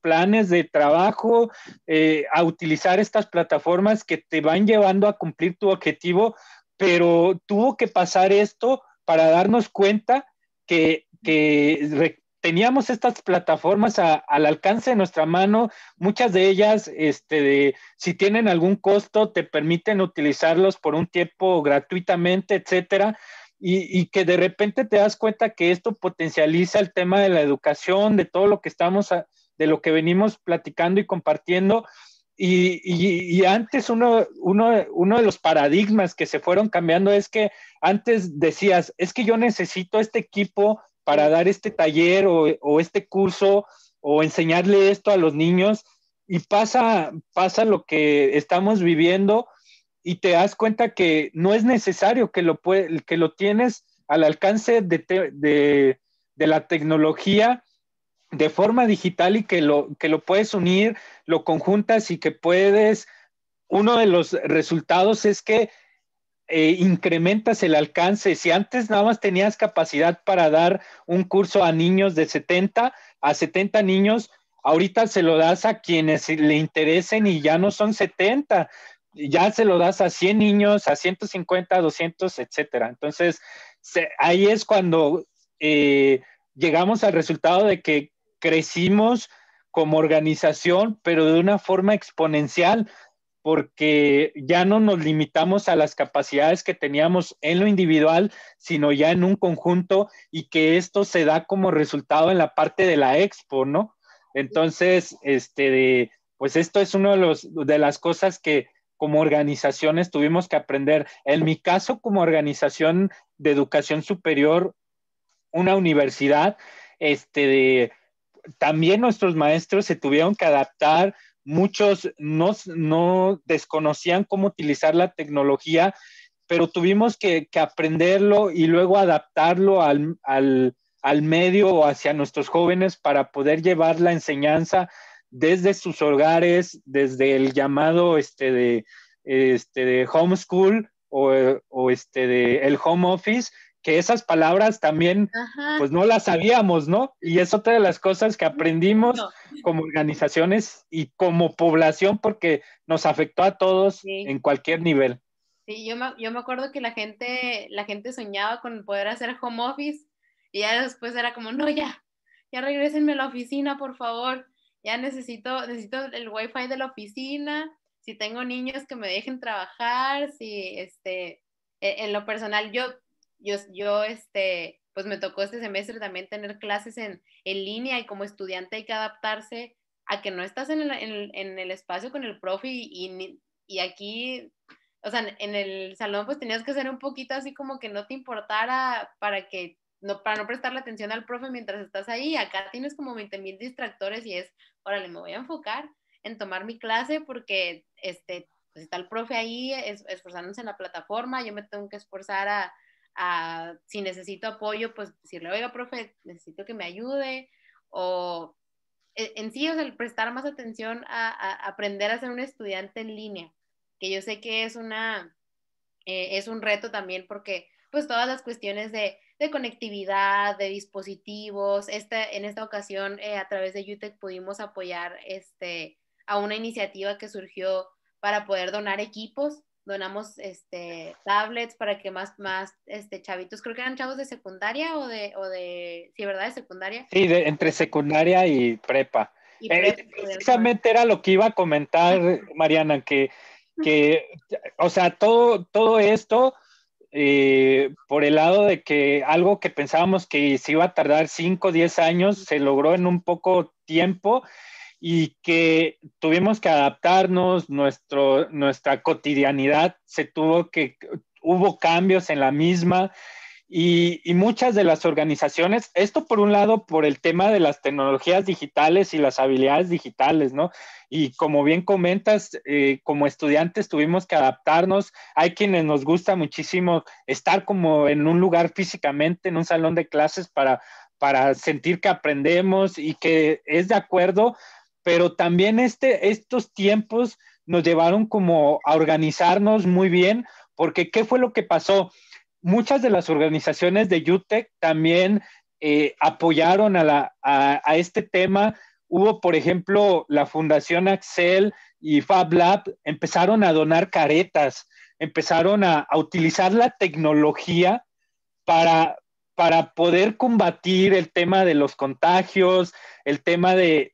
planes de trabajo, eh, a utilizar estas plataformas que te van llevando a cumplir tu objetivo, pero tuvo que pasar esto para darnos cuenta que, que teníamos estas plataformas al alcance de nuestra mano, muchas de ellas, este, si tienen algún costo, te permiten utilizarlos por un tiempo gratuitamente, etcétera. Y, que de repente te das cuenta que esto potencializa el tema de la educación, de todo lo que estamos, de lo que venimos platicando y compartiendo. Y, antes uno, uno, uno de los paradigmas que se fueron cambiando es que antes decías, es que yo necesito este equipo para dar este taller o, este curso o enseñarle esto a los niños y pasa, pasa lo que estamos viviendo y te das cuenta que no es necesario que lo, que lo tienes al alcance de, la tecnología de forma digital y que lo, que lo puedes unir, lo conjuntas y que puedes, uno de los resultados es que eh, incrementas el alcance. Si antes nada más tenías capacidad para dar un curso a niños de 70 a 70 niños, ahorita se lo das a quienes le interesen y ya no son 70, ya se lo das a 100 niños, a 150, a 200, etcétera. Entonces, ahí es cuando eh, llegamos al resultado de que crecimos como organización, pero de una forma exponencial porque ya no nos limitamos a las capacidades que teníamos en lo individual, sino ya en un conjunto y que esto se da como resultado en la parte de la expo, ¿no? Entonces, este, pues esto es una de, las cosas que como organizaciones tuvimos que aprender. En mi caso, como organización de educación superior, una universidad, este, también nuestros maestros se tuvieron que adaptar muchos no, no desconocían cómo utilizar la tecnología, pero tuvimos que, aprenderlo y luego adaptarlo al, medio o hacia nuestros jóvenes para poder llevar la enseñanza desde sus hogares, desde el llamado este de, este de homeschool o, este el home office que esas palabras también, pues no las sabíamos, ¿no? Y es otra de las cosas que aprendimos como organizaciones y como población, porque nos afectó a todos en cualquier nivel. Sí, yo me, acuerdo que la gente, la gente soñaba con poder hacer home office y ya después era como, no, ya, ya regresenme a la oficina, por favor, ya necesito, necesito el wifi de la oficina, si tengo niños que me dejen trabajar, si, este, e, en lo personal, yo, yo, yo este, pues me tocó este semestre también tener clases en, en línea y como estudiante hay que adaptarse a que no estás en el, en, el espacio con el profe y, y, aquí, o sea, en el salón pues tenías que ser un poquito así como que no te importara para que no, para no prestar la atención al profe mientras estás ahí. Acá tienes como 20 mil distractores y es, órale, me voy a enfocar en tomar mi clase porque este, pues está el profe ahí es, esforzándose en la plataforma, yo me tengo que esforzar a, si necesito apoyo, pues decirle, oiga, profe, necesito que me ayude, o e, en sí, o sea, el prestar más atención a, aprender a ser un estudiante en línea, que yo sé que es una, eh, es un reto también porque, pues, todas las cuestiones de, conectividad, de dispositivos, este, en esta ocasión, eh, a través de UTEC pudimos apoyar este, a una iniciativa que surgió para poder donar equipos donamos este, tablets para que más, más este, chavitos, creo que eran chavos de secundaria o de, o de sí, ¿verdad? De secundaria. Sí, de, entre secundaria y prepa. Eh, precisamente era lo que iba a comentar, Mariana, que, que o sea, todo, todo esto, eh, por el lado de que algo que pensábamos que se iba a tardar 5 o 10 años, se logró en un poco tiempo y que tuvimos que adaptarnos, nuestro, nuestra cotidianidad se tuvo que, hubo cambios en la misma. Y, y, muchas de las organizaciones, esto por un lado por el tema de las tecnologías digitales y las habilidades digitales, ¿no? Y como bien comentas, eh, como estudiantes tuvimos que adaptarnos. Hay quienes nos gusta muchísimo estar como en un lugar físicamente, en un salón de clases para, para sentir que aprendemos y que es de acuerdo pero también este, estos tiempos nos llevaron como a organizarnos muy bien, porque ¿qué fue lo que pasó? Muchas de las organizaciones de UTEC también eh, apoyaron a, este tema. Hubo, por ejemplo, la Fundación Axel y FabLab empezaron a donar caretas, empezaron a, a utilizar la tecnología para, para poder combatir el tema de los contagios, el tema de,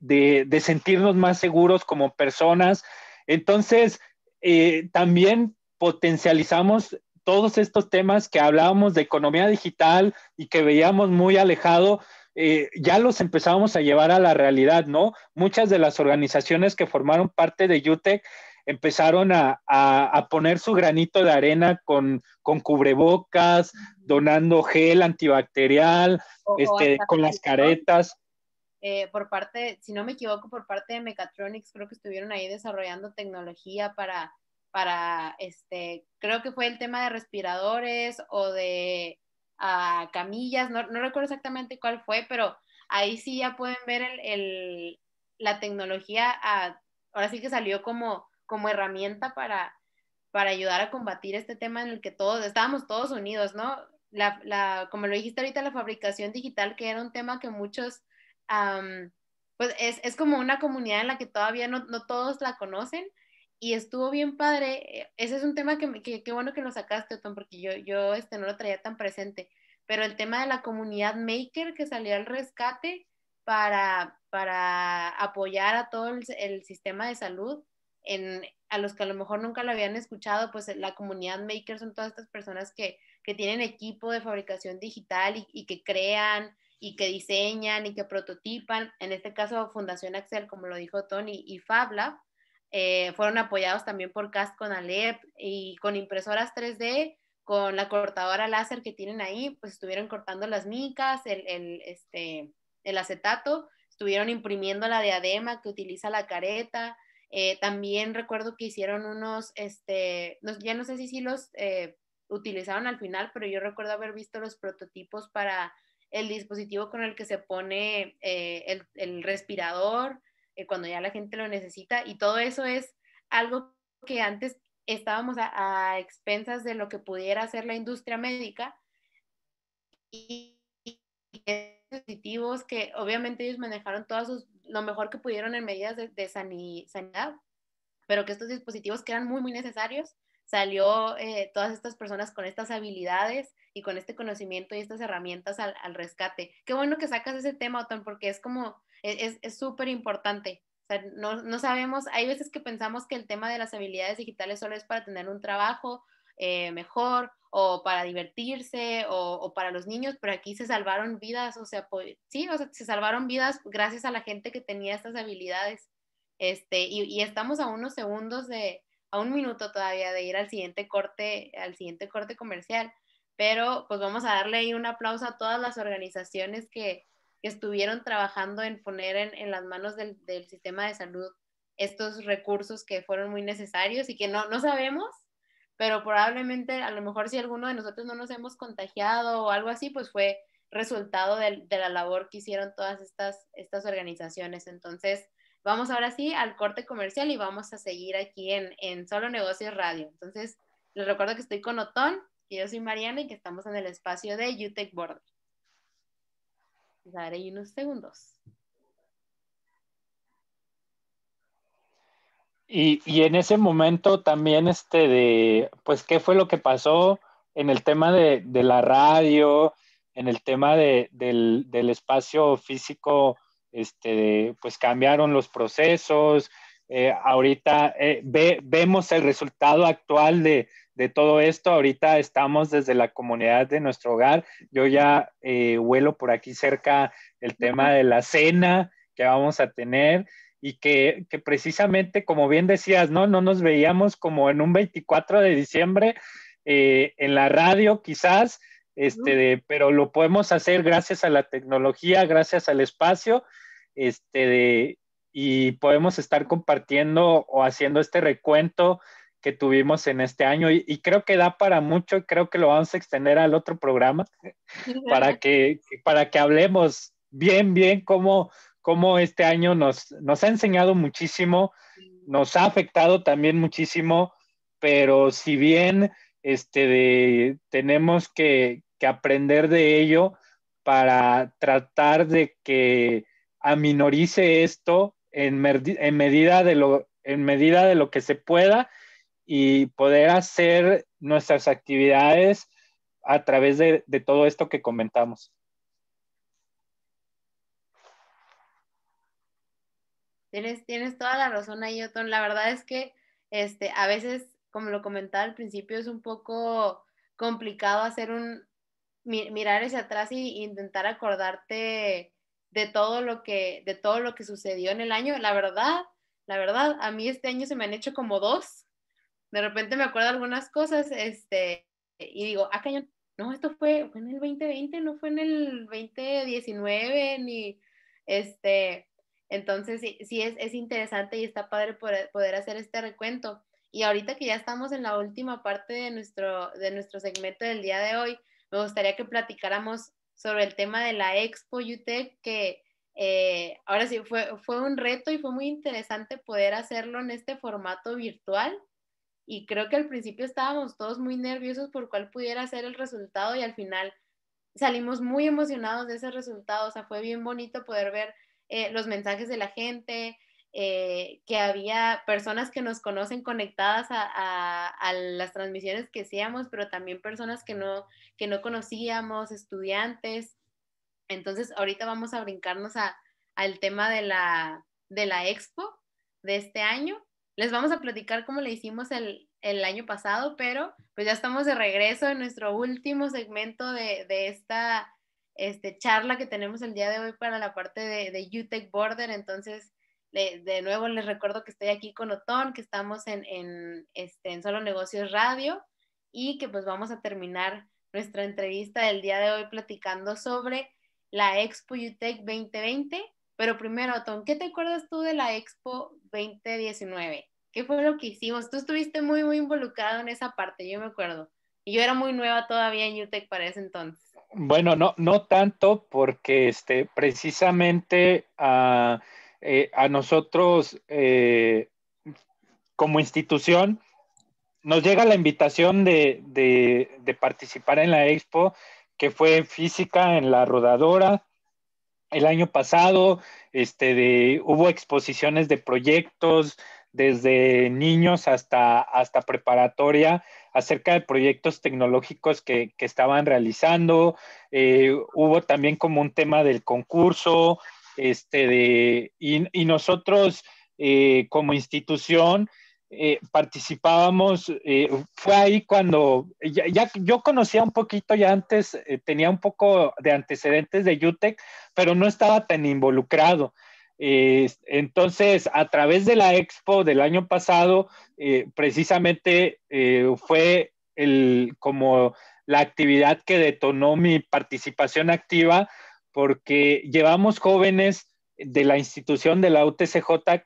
sentirnos más seguros como personas. Entonces, eh, también potencializamos todos estos temas que hablábamos de economía digital y que veíamos muy alejado, eh, ya los empezamos a llevar a la realidad, ¿no? Muchas de las organizaciones que formaron parte de UTEC empezaron a, poner su granito de arena con, con cubrebocas, donando gel antibacterial, este, con las caretas. Eh, por parte, si no me equivoco, por parte de Mechatronics, creo que estuvieron ahí desarrollando tecnología para, para este, creo que fue el tema de respiradores o de ah, camillas, no, recuerdo exactamente cuál fue, pero ahí sí ya pueden ver el, la tecnología, ah, ahora sí que salió como como herramienta para, para ayudar a combatir este tema en el que todos estábamos todos unidos, ¿no? como lo dijiste ahorita, la fabricación digital, que era un tema que muchos, pues es, como una comunidad en la que todavía no, todos la conocen y estuvo bien padre. Ese es un tema que, qué bueno que lo sacaste, Otón porque yo, yo este, no lo traía tan presente, pero el tema de la comunidad maker que salió al rescate para, para apoyar a todo el sistema de salud a los que a lo mejor nunca lo habían escuchado, pues la comunidad maker son todas estas personas que, tienen equipo de fabricación digital y, que crean y que diseñan y que prototipan. En este caso, Fundación Axel, como lo dijo Tony, y FabLab, eh, fueron apoyados también por Cast con Alep y con impresoras 3D, con la cortadora láser que tienen ahí, pues estuvieron cortando las micas, este, el acetato, estuvieron imprimiendo la diadema que utiliza la careta, eh, también recuerdo que hicieron unos, este, no, ya no sé si los eh, utilizaron al final, pero yo recuerdo haber visto los prototipos para el dispositivo con el que se pone eh, el, el, respirador cuando ya la gente lo necesita y todo eso es algo que antes estábamos a, a expensas de lo que pudiera hacer la industria médica y dispositivos que obviamente ellos manejaron todas sus lo mejor que pudieron en medidas de, sanidad, pero que estos dispositivos que eran muy, muy necesarios, salió eh, todas estas personas con estas habilidades y con este conocimiento y estas herramientas al, rescate. Qué bueno que sacas ese tema, Otón, porque es como, es súper importante. O sea, no, sabemos, hay veces que pensamos que el tema de las habilidades digitales solo es para tener un trabajo eh, mejor o para divertirse o, para los niños, pero aquí se salvaron vidas, o sea, pues, sí, se salvaron vidas gracias a la gente que tenía estas habilidades. Este, y, estamos a unos segundos de, a un minuto todavía de ir al siguiente corte, al siguiente corte comercial, pero pues vamos a darle ahí un aplauso a todas las organizaciones que, estuvieron trabajando en poner en, las manos del, sistema de salud estos recursos que fueron muy necesarios y que no, no sabemos pero probablemente a lo mejor si alguno de nosotros no nos hemos contagiado o algo así, pues fue resultado de, la labor que hicieron todas estas, estas organizaciones. Entonces, vamos ahora sí al corte comercial y vamos a seguir aquí en, Solo Negocios Radio. Entonces, les recuerdo que estoy con Otón, que yo soy Mariana y que estamos en el espacio de UTEC Border. Daré unos segundos. Y, y, en ese momento también, este, de, pues, ¿qué fue lo que pasó en el tema de, de la radio, en el tema de, del, del, espacio físico? Este, pues cambiaron los procesos. Eh, ahorita eh, vemos el resultado actual de, de, todo esto. Ahorita estamos desde la comunidad de nuestro hogar. Yo ya eh, vuelo por aquí cerca el tema de la cena que vamos a tener y que, que, precisamente, como bien decías, ¿no? No nos veíamos como en un 24 de diciembre eh, en la radio quizás, este, pero lo podemos hacer gracias a la tecnología, gracias al espacio, este, y podemos estar compartiendo o haciendo este recuento que tuvimos en este año y, y, creo que da para mucho, creo que lo vamos a extender al otro programa para que, para que hablemos bien, bien cómo, cómo este año nos, ha enseñado muchísimo, nos ha afectado también muchísimo, pero si bien este, tenemos que, aprender de ello para tratar de que aminorice esto en, medida de lo, en medida de lo que se pueda y poder hacer nuestras actividades a través de todo esto que comentamos. Tienes, toda la razón ahí, Otón. La verdad es que este, a veces, como lo comentaba al principio, es un poco complicado hacer un mirar hacia atrás e intentar acordarte de todo lo que de todo lo que sucedió en el año. La verdad, la verdad, a mí este año se me han hecho como dos. De repente me acuerdo algunas cosas, este, y digo, acá ah, no, esto fue en el 2020, no fue en el 2019, ni, este, entonces, sí, es, interesante y está padre poder, hacer este recuento. Y ahorita que ya estamos en la última parte de nuestro, de nuestro segmento del día de hoy, me gustaría que platicáramos sobre el tema de la Expo UTEC, que eh, ahora sí fue, fue un reto y fue muy interesante poder hacerlo en este formato virtual. Y creo que al principio estábamos todos muy nerviosos por cuál pudiera ser el resultado y al final salimos muy emocionados de ese resultado. O sea, fue bien bonito poder ver eh, los mensajes de la gente, eh, que había personas que nos conocen conectadas a, las transmisiones que hacíamos, pero también personas que no, que no conocíamos, estudiantes. Entonces, ahorita vamos a brincarnos al tema de la, de la expo de este año. Les vamos a platicar cómo le hicimos el, año pasado, pero pues ya estamos de regreso en nuestro último segmento de, de esta este, charla que tenemos el día de hoy para la parte de, de UTEC Border. Entonces, de, nuevo les recuerdo que estoy aquí con Otón, que estamos en, este, en Solo Negocios Radio y que pues vamos a terminar nuestra entrevista del día de hoy platicando sobre la Expo UTEC e 2020. Pero primero, Otón, ¿qué te acuerdas tú de la Expo 2019? ¿Qué fue lo que hicimos? Tú estuviste muy, muy involucrado en esa parte, yo me acuerdo. Y yo era muy nueva todavía en UTEC para ese entonces. Bueno, no, no tanto porque este, precisamente a, eh, nosotros eh, como institución nos llega la invitación de, participar en la expo que fue física en la rodadora. El año pasado este, de, hubo exposiciones de proyectos desde niños hasta preparatoria acerca de proyectos tecnológicos que, estaban realizando. Eh, hubo también como un tema del concurso, este, y, nosotros eh, como institución eh, participábamos, fue ahí cuando ya, yo conocía un poquito, ya antes tenía un poco de antecedentes de UTEC, pero no estaba tan involucrado. Eh, entonces, a través de la expo del año pasado, eh, precisamente eh, fue el, como la actividad que detonó mi participación activa, porque llevamos jóvenes de la institución de la UTCJ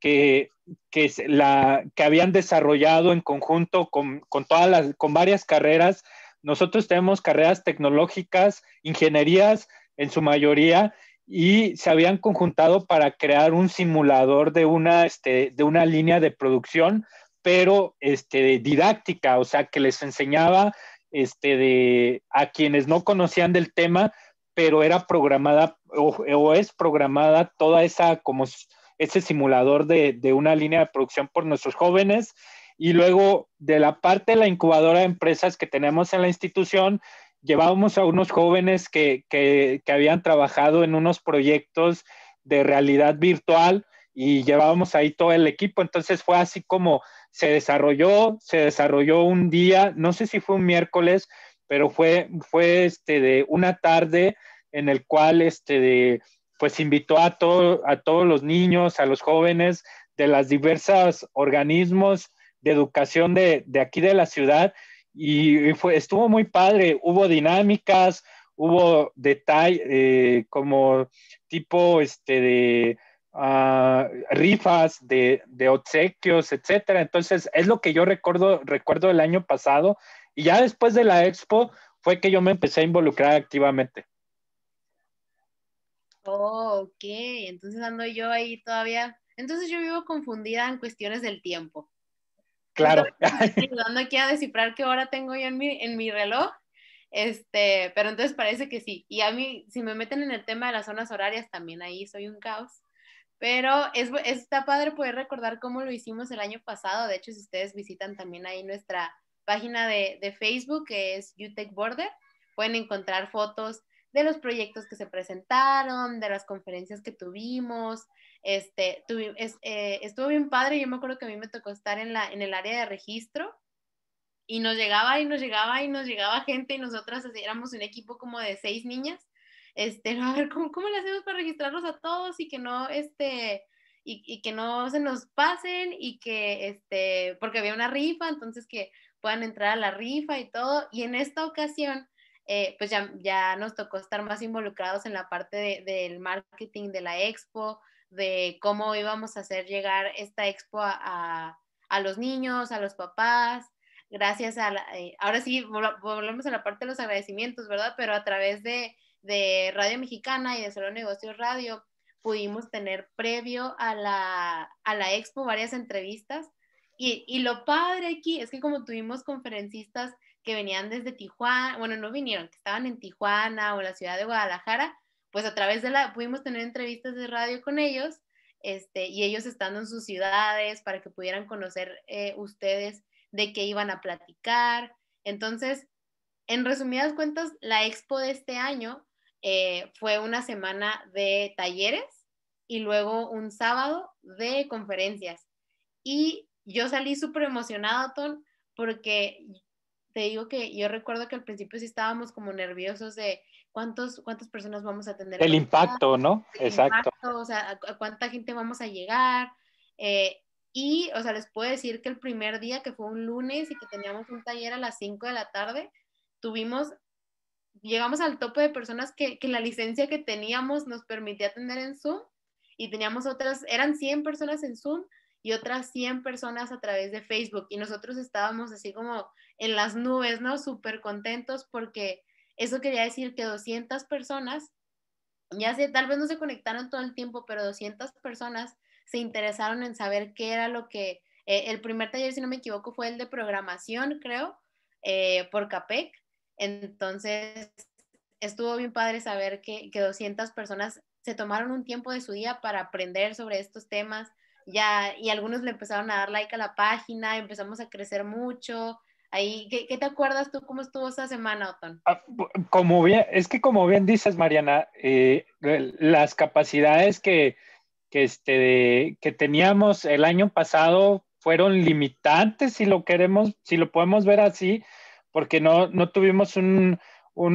que, la, que habían desarrollado en conjunto con, todas las, con varias carreras. Nosotros tenemos carreras tecnológicas, ingenierías en su mayoría, y se habían conjuntado para crear un simulador de una, este, línea de producción, pero este, didáctica, o sea, que les enseñaba este, a quienes no conocían del tema, pero era programada o, es programada toda esa, como ese simulador de, de una línea de producción por nuestros jóvenes. Y luego de la parte de la incubadora de empresas que tenemos en la institución, llevábamos a unos jóvenes que, habían trabajado en unos proyectos de realidad virtual y llevábamos ahí todo el equipo. Entonces fue así como se desarrolló, se desarrolló un día, no sé si fue un miércoles, pero fue, fue este de una tarde en el cual este pues invitó a, a todos los niños, a los jóvenes de las diversas organismos de educación de, de aquí de la ciudad y fue, estuvo muy padre, hubo dinámicas, hubo detalle, eh, como tipo este de ah, rifas, de, obsequios, etc. Entonces, es lo que yo recuerdo, recuerdo el año pasado, y ya después de la expo fue que yo me empecé a involucrar activamente. Oh, ok, entonces ando yo ahí todavía. Entonces yo vivo confundida en cuestiones del tiempo. Claro. Ayudando aquí a descifrar qué hora tengo yo en mi, en mi reloj. Este, pero entonces parece que sí. Y a mí, si me meten en el tema de las zonas horarias, también ahí soy un caos. Pero es, está padre poder recordar cómo lo hicimos el año pasado. De hecho, si ustedes visitan también ahí nuestra página de, de Facebook, que es UTech Border, pueden encontrar fotos de los proyectos que se presentaron, de las conferencias que tuvimos, este, eh, estuvo bien padre, yo me acuerdo que a mí me tocó estar en, la, el área de registro y nos llegaba y nos llegaba y nos llegaba gente y nosotras éramos un equipo como de seis niñas. Este, a ver, ¿cómo, le hacemos para registrarlos a todos y que no, este, y, y, que no se nos pasen y que, este, porque había una rifa, entonces que puedan entrar a la rifa y todo. Y en esta ocasión, eh, pues ya, ya nos tocó estar más involucrados en la parte del marketing de la expo, de cómo íbamos a hacer llegar esta expo a, los niños, a los papás, gracias a, la, eh, ahora sí, volvemos a la parte de los agradecimientos, ¿verdad? Pero a través de, de Radio Mexicana y de Solo Negocios Radio pudimos tener previo a la, a la expo varias entrevistas. Y, lo padre aquí es que como tuvimos conferencistas que venían desde Tijuana, bueno, no vinieron, que estaban en Tijuana o la ciudad de Guadalajara, pues a través de la, pudimos tener entrevistas de radio con ellos, este, y ellos estando en sus ciudades para que pudieran conocer eh, ustedes de qué iban a platicar. Entonces, en resumidas cuentas, la expo de este año eh, fue una semana de talleres y luego un sábado de conferencias. Y yo salí súper emocionada, Ton, porque te digo que yo recuerdo que al principio sí estábamos como nerviosos de cuántos, cuántas personas vamos a tener. El impacto, ¿no? Exacto. o sea, a, cuánta gente vamos a llegar. Eh, y, o sea, les puedo decir que el primer día, que fue un lunes y que teníamos un taller a las 5 de la tarde, tuvimos, llegamos al tope de personas que, que la licencia que teníamos nos permitía tener en Zoom y teníamos otras, eran 100 personas en Zoom y otras 100 personas a través de Facebook y nosotros estábamos así como en las nubes, ¿no? Súper contentos porque eso quería decir que 200 personas, ya sé, tal vez no se conectaron todo el tiempo, pero 200 personas se interesaron en saber qué era lo que, eh, el primer taller, si no me equivoco, fue el de programación, creo, eh, por CAPEC. Entonces, estuvo bien padre saber que, que 200 personas se tomaron un tiempo de su día para aprender sobre estos temas, ya, y algunos le empezaron a dar like a la página, empezamos a crecer mucho, Ahí, ¿qué, te acuerdas tú cómo estuvo esa semana, Otón? Ah, como bien, es que como bien dices, Mariana, eh, las capacidades que, este, que teníamos el año pasado fueron limitantes, si lo queremos, si lo podemos ver así, porque no, no tuvimos un,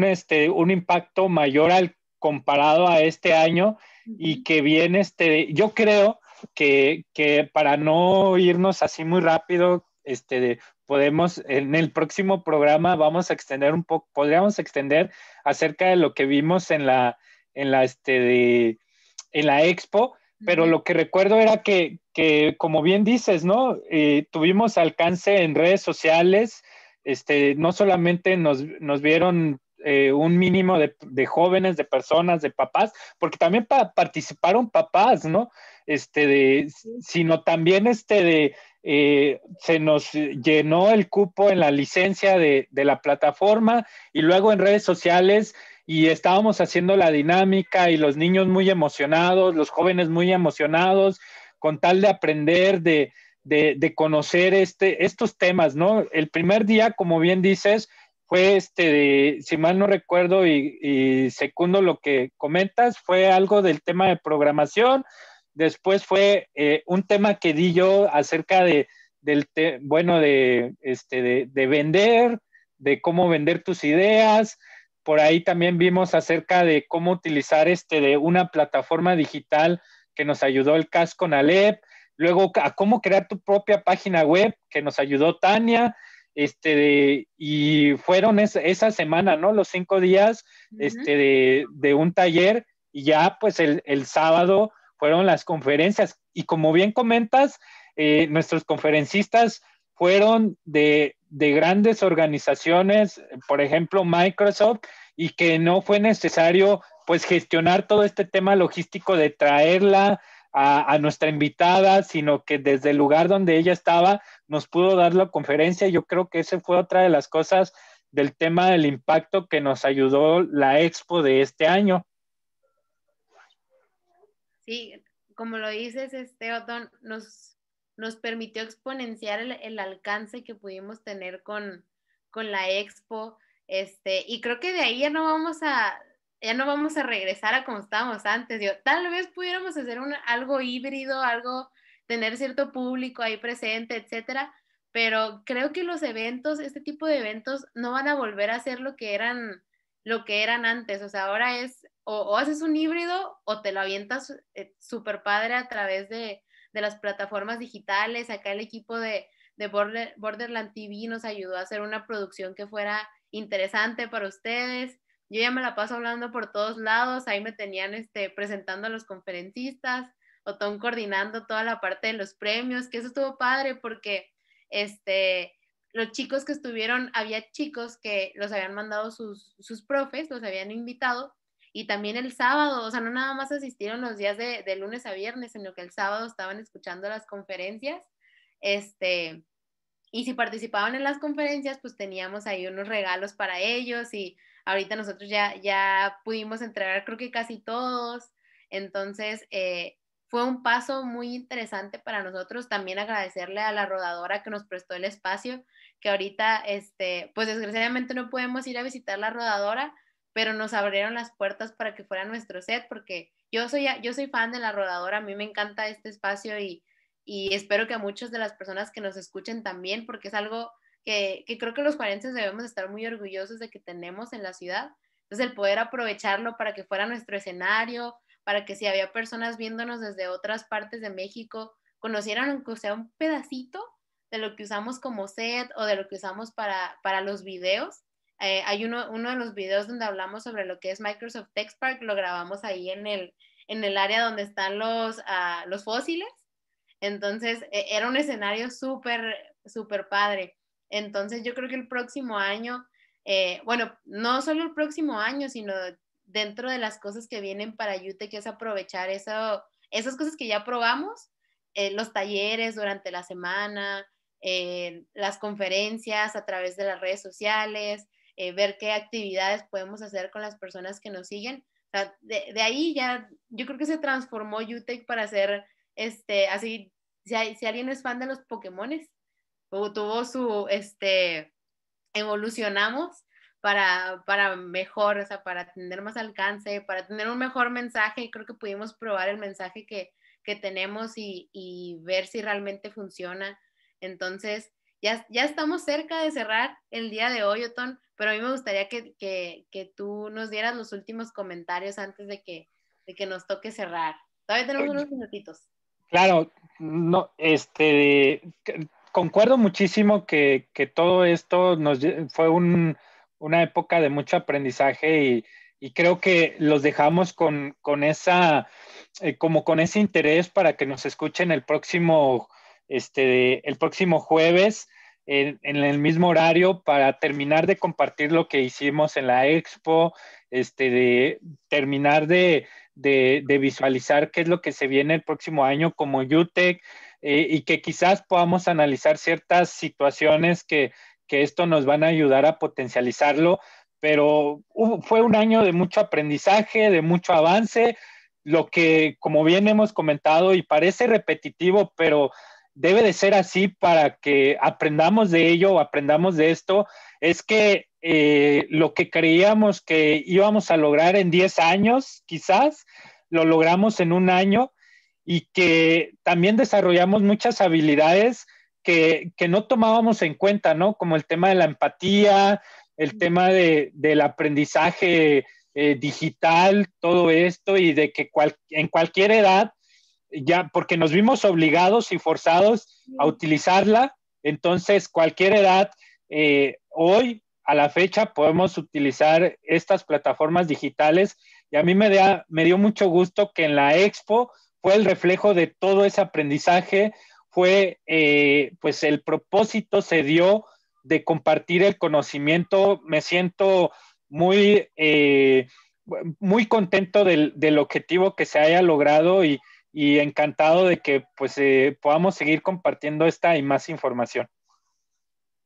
este, un impacto mayor al comparado a este año y que bien, este, yo creo que, que para no irnos así muy rápido, este, podemos, en el próximo programa vamos a extender un poco, podríamos extender acerca de lo que vimos en la, en la, este, en la expo, pero lo que recuerdo era que, como bien dices, ¿no? Eh, tuvimos alcance en redes sociales, este, no solamente nos, vieron eh, un mínimo de, jóvenes, de personas, de papás, porque también participaron papás, ¿no? Este, de, sino también este de eh, se nos llenó el cupo en la licencia de, la plataforma y luego en redes sociales y estábamos haciendo la dinámica y los niños muy emocionados, los jóvenes muy emocionados, con tal de aprender, de, de, conocer este, estos temas, ¿no? El primer día, como bien dices, fue este, de, si mal no recuerdo y, y segundo lo que comentas, fue algo del tema de programación, Después fue eh, un tema que di yo acerca de, bueno, este, de, de, vender, de cómo vender tus ideas. Por ahí también vimos acerca de cómo utilizar este, de una plataforma digital que nos ayudó el CAS con Alep. Luego, a cómo crear tu propia página web que nos ayudó Tania. Este, y fueron esa semana, ¿no? Los cinco días este, de, un taller y ya pues el sábado fueron las conferencias. Y como bien comentas, eh, nuestros conferencistas fueron de, grandes organizaciones, por ejemplo Microsoft, y que no fue necesario pues gestionar todo este tema logístico de traerla a, a nuestra invitada, sino que desde el lugar donde ella estaba nos pudo dar la conferencia. Yo creo que esa fue otra de las cosas del tema del impacto que nos ayudó la expo de este año. Sí, como lo dices, este Otón, nos, nos permitió exponenciar el, alcance que pudimos tener con, con la expo, este, y creo que de ahí ya no vamos a, ya no vamos a regresar a como estábamos antes. Yo, tal vez pudiéramos hacer un, algo híbrido, algo, tener cierto público ahí presente, etcétera, pero creo que los eventos, este tipo de eventos, no van a volver a ser lo que eran, lo que eran antes. O sea, ahora es o, haces un híbrido o te lo avientas eh, super súper padre a través de, de, las plataformas digitales. Acá el equipo de, de Borderland TV nos ayudó a hacer una producción que fuera interesante para ustedes. Yo ya me la paso hablando por todos lados, ahí me tenían este, presentando a los conferencistas, Otón coordinando toda la parte de los premios, que eso estuvo padre porque este, los chicos que estuvieron, había chicos que los habían mandado sus, sus profes, los habían invitado, y también el sábado, o sea, no nada más asistieron los días de, lunes a viernes, sino que el sábado estaban escuchando las conferencias, este, y si participaban en las conferencias, pues teníamos ahí unos regalos para ellos y ahorita nosotros ya, ya pudimos entregar creo que casi todos, entonces eh, fue un paso muy interesante para nosotros, también agradecerle a la rodadora que nos prestó el espacio, que ahorita, este, pues desgraciadamente no podemos ir a visitar la rodadora, pero nos abrieron las puertas para que fuera nuestro set, porque yo soy, yo soy fan de La Rodadora, a mí me encanta este espacio y, espero que a muchas de las personas que nos escuchen también, porque es algo que, creo que los cuarentenses debemos estar muy orgullosos de que tenemos en la ciudad. Entonces, el poder aprovecharlo para que fuera nuestro escenario, para que si había personas viéndonos desde otras partes de México, conocieran aunque sea un pedacito de lo que usamos como set o de lo que usamos para, para los videos, eh, hay uno, uno de los videos donde hablamos sobre lo que es Microsoft Text Park, lo grabamos ahí en el, en el área donde están los, ah, los fósiles. Entonces, e, era un escenario súper, súper padre. Entonces, yo creo que el próximo año, eh, bueno, no solo el próximo año, sino dentro de las cosas que vienen para que es aprovechar eso, esas cosas que ya probamos, eh, los talleres durante la semana, las conferencias a través de las redes sociales, eh, ver qué actividades podemos hacer con las personas que nos siguen. de, ahí ya, yo creo que se transformó UTEC para hacer, este, así, si, alguien es fan de los Pokémones, o tuvo su, este, evolucionamos para, para mejor, o sea, para tener más alcance, para tener un mejor mensaje. Creo que pudimos probar el mensaje que, que tenemos y, y, ver si realmente funciona. Entonces, ya, estamos cerca de cerrar el día de hoy, Otón, pero a mí me gustaría que, tú nos dieras los últimos comentarios antes de que, nos toque cerrar. Todavía tenemos unos minutitos. Claro, no, este, concuerdo muchísimo que, todo esto nos fue una época de mucho aprendizaje y, creo que los dejamos con, esa, eh, como con ese interés para que nos escuchen el próximo este, el próximo jueves en, el mismo horario para terminar de compartir lo que hicimos en la expo, este, de terminar de, visualizar qué es lo que se viene el próximo año como UTEC eh, y que quizás podamos analizar ciertas situaciones que, esto nos van a ayudar a potencializarlo, pero fue un año de mucho aprendizaje, de mucho avance, lo que como bien hemos comentado y parece repetitivo, pero debe de ser así para que aprendamos de ello, o aprendamos de esto, es que eh, lo que creíamos que íbamos a lograr en 10 años, quizás, lo logramos en un año y que también desarrollamos muchas habilidades que, no tomábamos en cuenta, ¿no? Como el tema de la empatía, el tema del aprendizaje eh, digital, todo esto, y de que en cualquier edad porque nos vimos obligados y forzados a utilizarla. Entonces, cualquier edad, eh, hoy a la fecha podemos utilizar estas plataformas digitales y a mí me, me dio mucho gusto que en la expo fue el reflejo de todo ese aprendizaje, fue eh, pues el propósito se dio de compartir el conocimiento. Me siento muy, eh, muy contento del, del objetivo que se haya logrado y, y encantado de que pues eh, podamos seguir compartiendo esta y más información.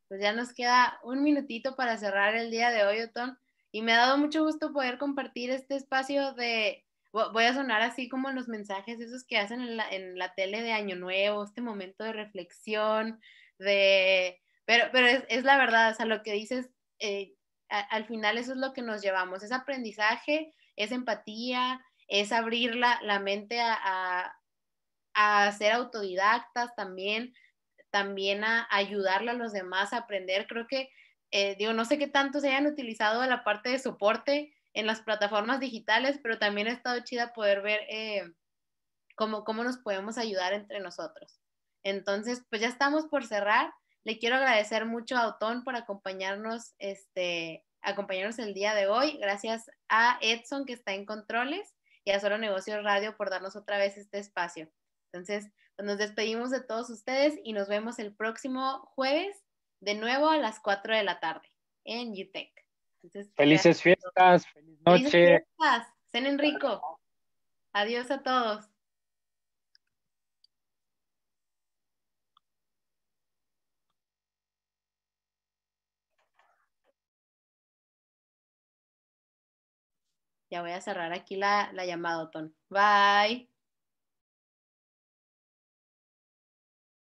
Pues ya nos queda un minutito para cerrar el día de hoy, Otón, y me ha dado mucho gusto poder compartir este espacio de, voy a sonar así como los mensajes esos que hacen en la, en la tele de Año Nuevo, este momento de reflexión, de, pero, pero es, es la verdad, o sea, lo que dices, eh, al final eso es lo que nos llevamos, es aprendizaje, es empatía, es abrir la, mente a, a, ser autodidactas también, también a ayudarle a los demás a aprender. Creo que, eh, digo, no sé qué tanto se hayan utilizado la parte de soporte en las plataformas digitales, pero también ha estado chida poder ver eh, cómo, nos podemos ayudar entre nosotros. Entonces, pues ya estamos por cerrar. Le quiero agradecer mucho a Otón por acompañarnos, este, acompañarnos el día de hoy. Gracias a Edson que está en controles a Solo Negocios Radio por darnos otra vez este espacio. Entonces, pues, nos despedimos de todos ustedes y nos vemos el próximo jueves de nuevo a las 4 de la tarde en UTEC. felices fiestas, feliz noche. Felices rico. Adiós a todos. Ya voy a cerrar aquí la, llamada, Otón. Bye.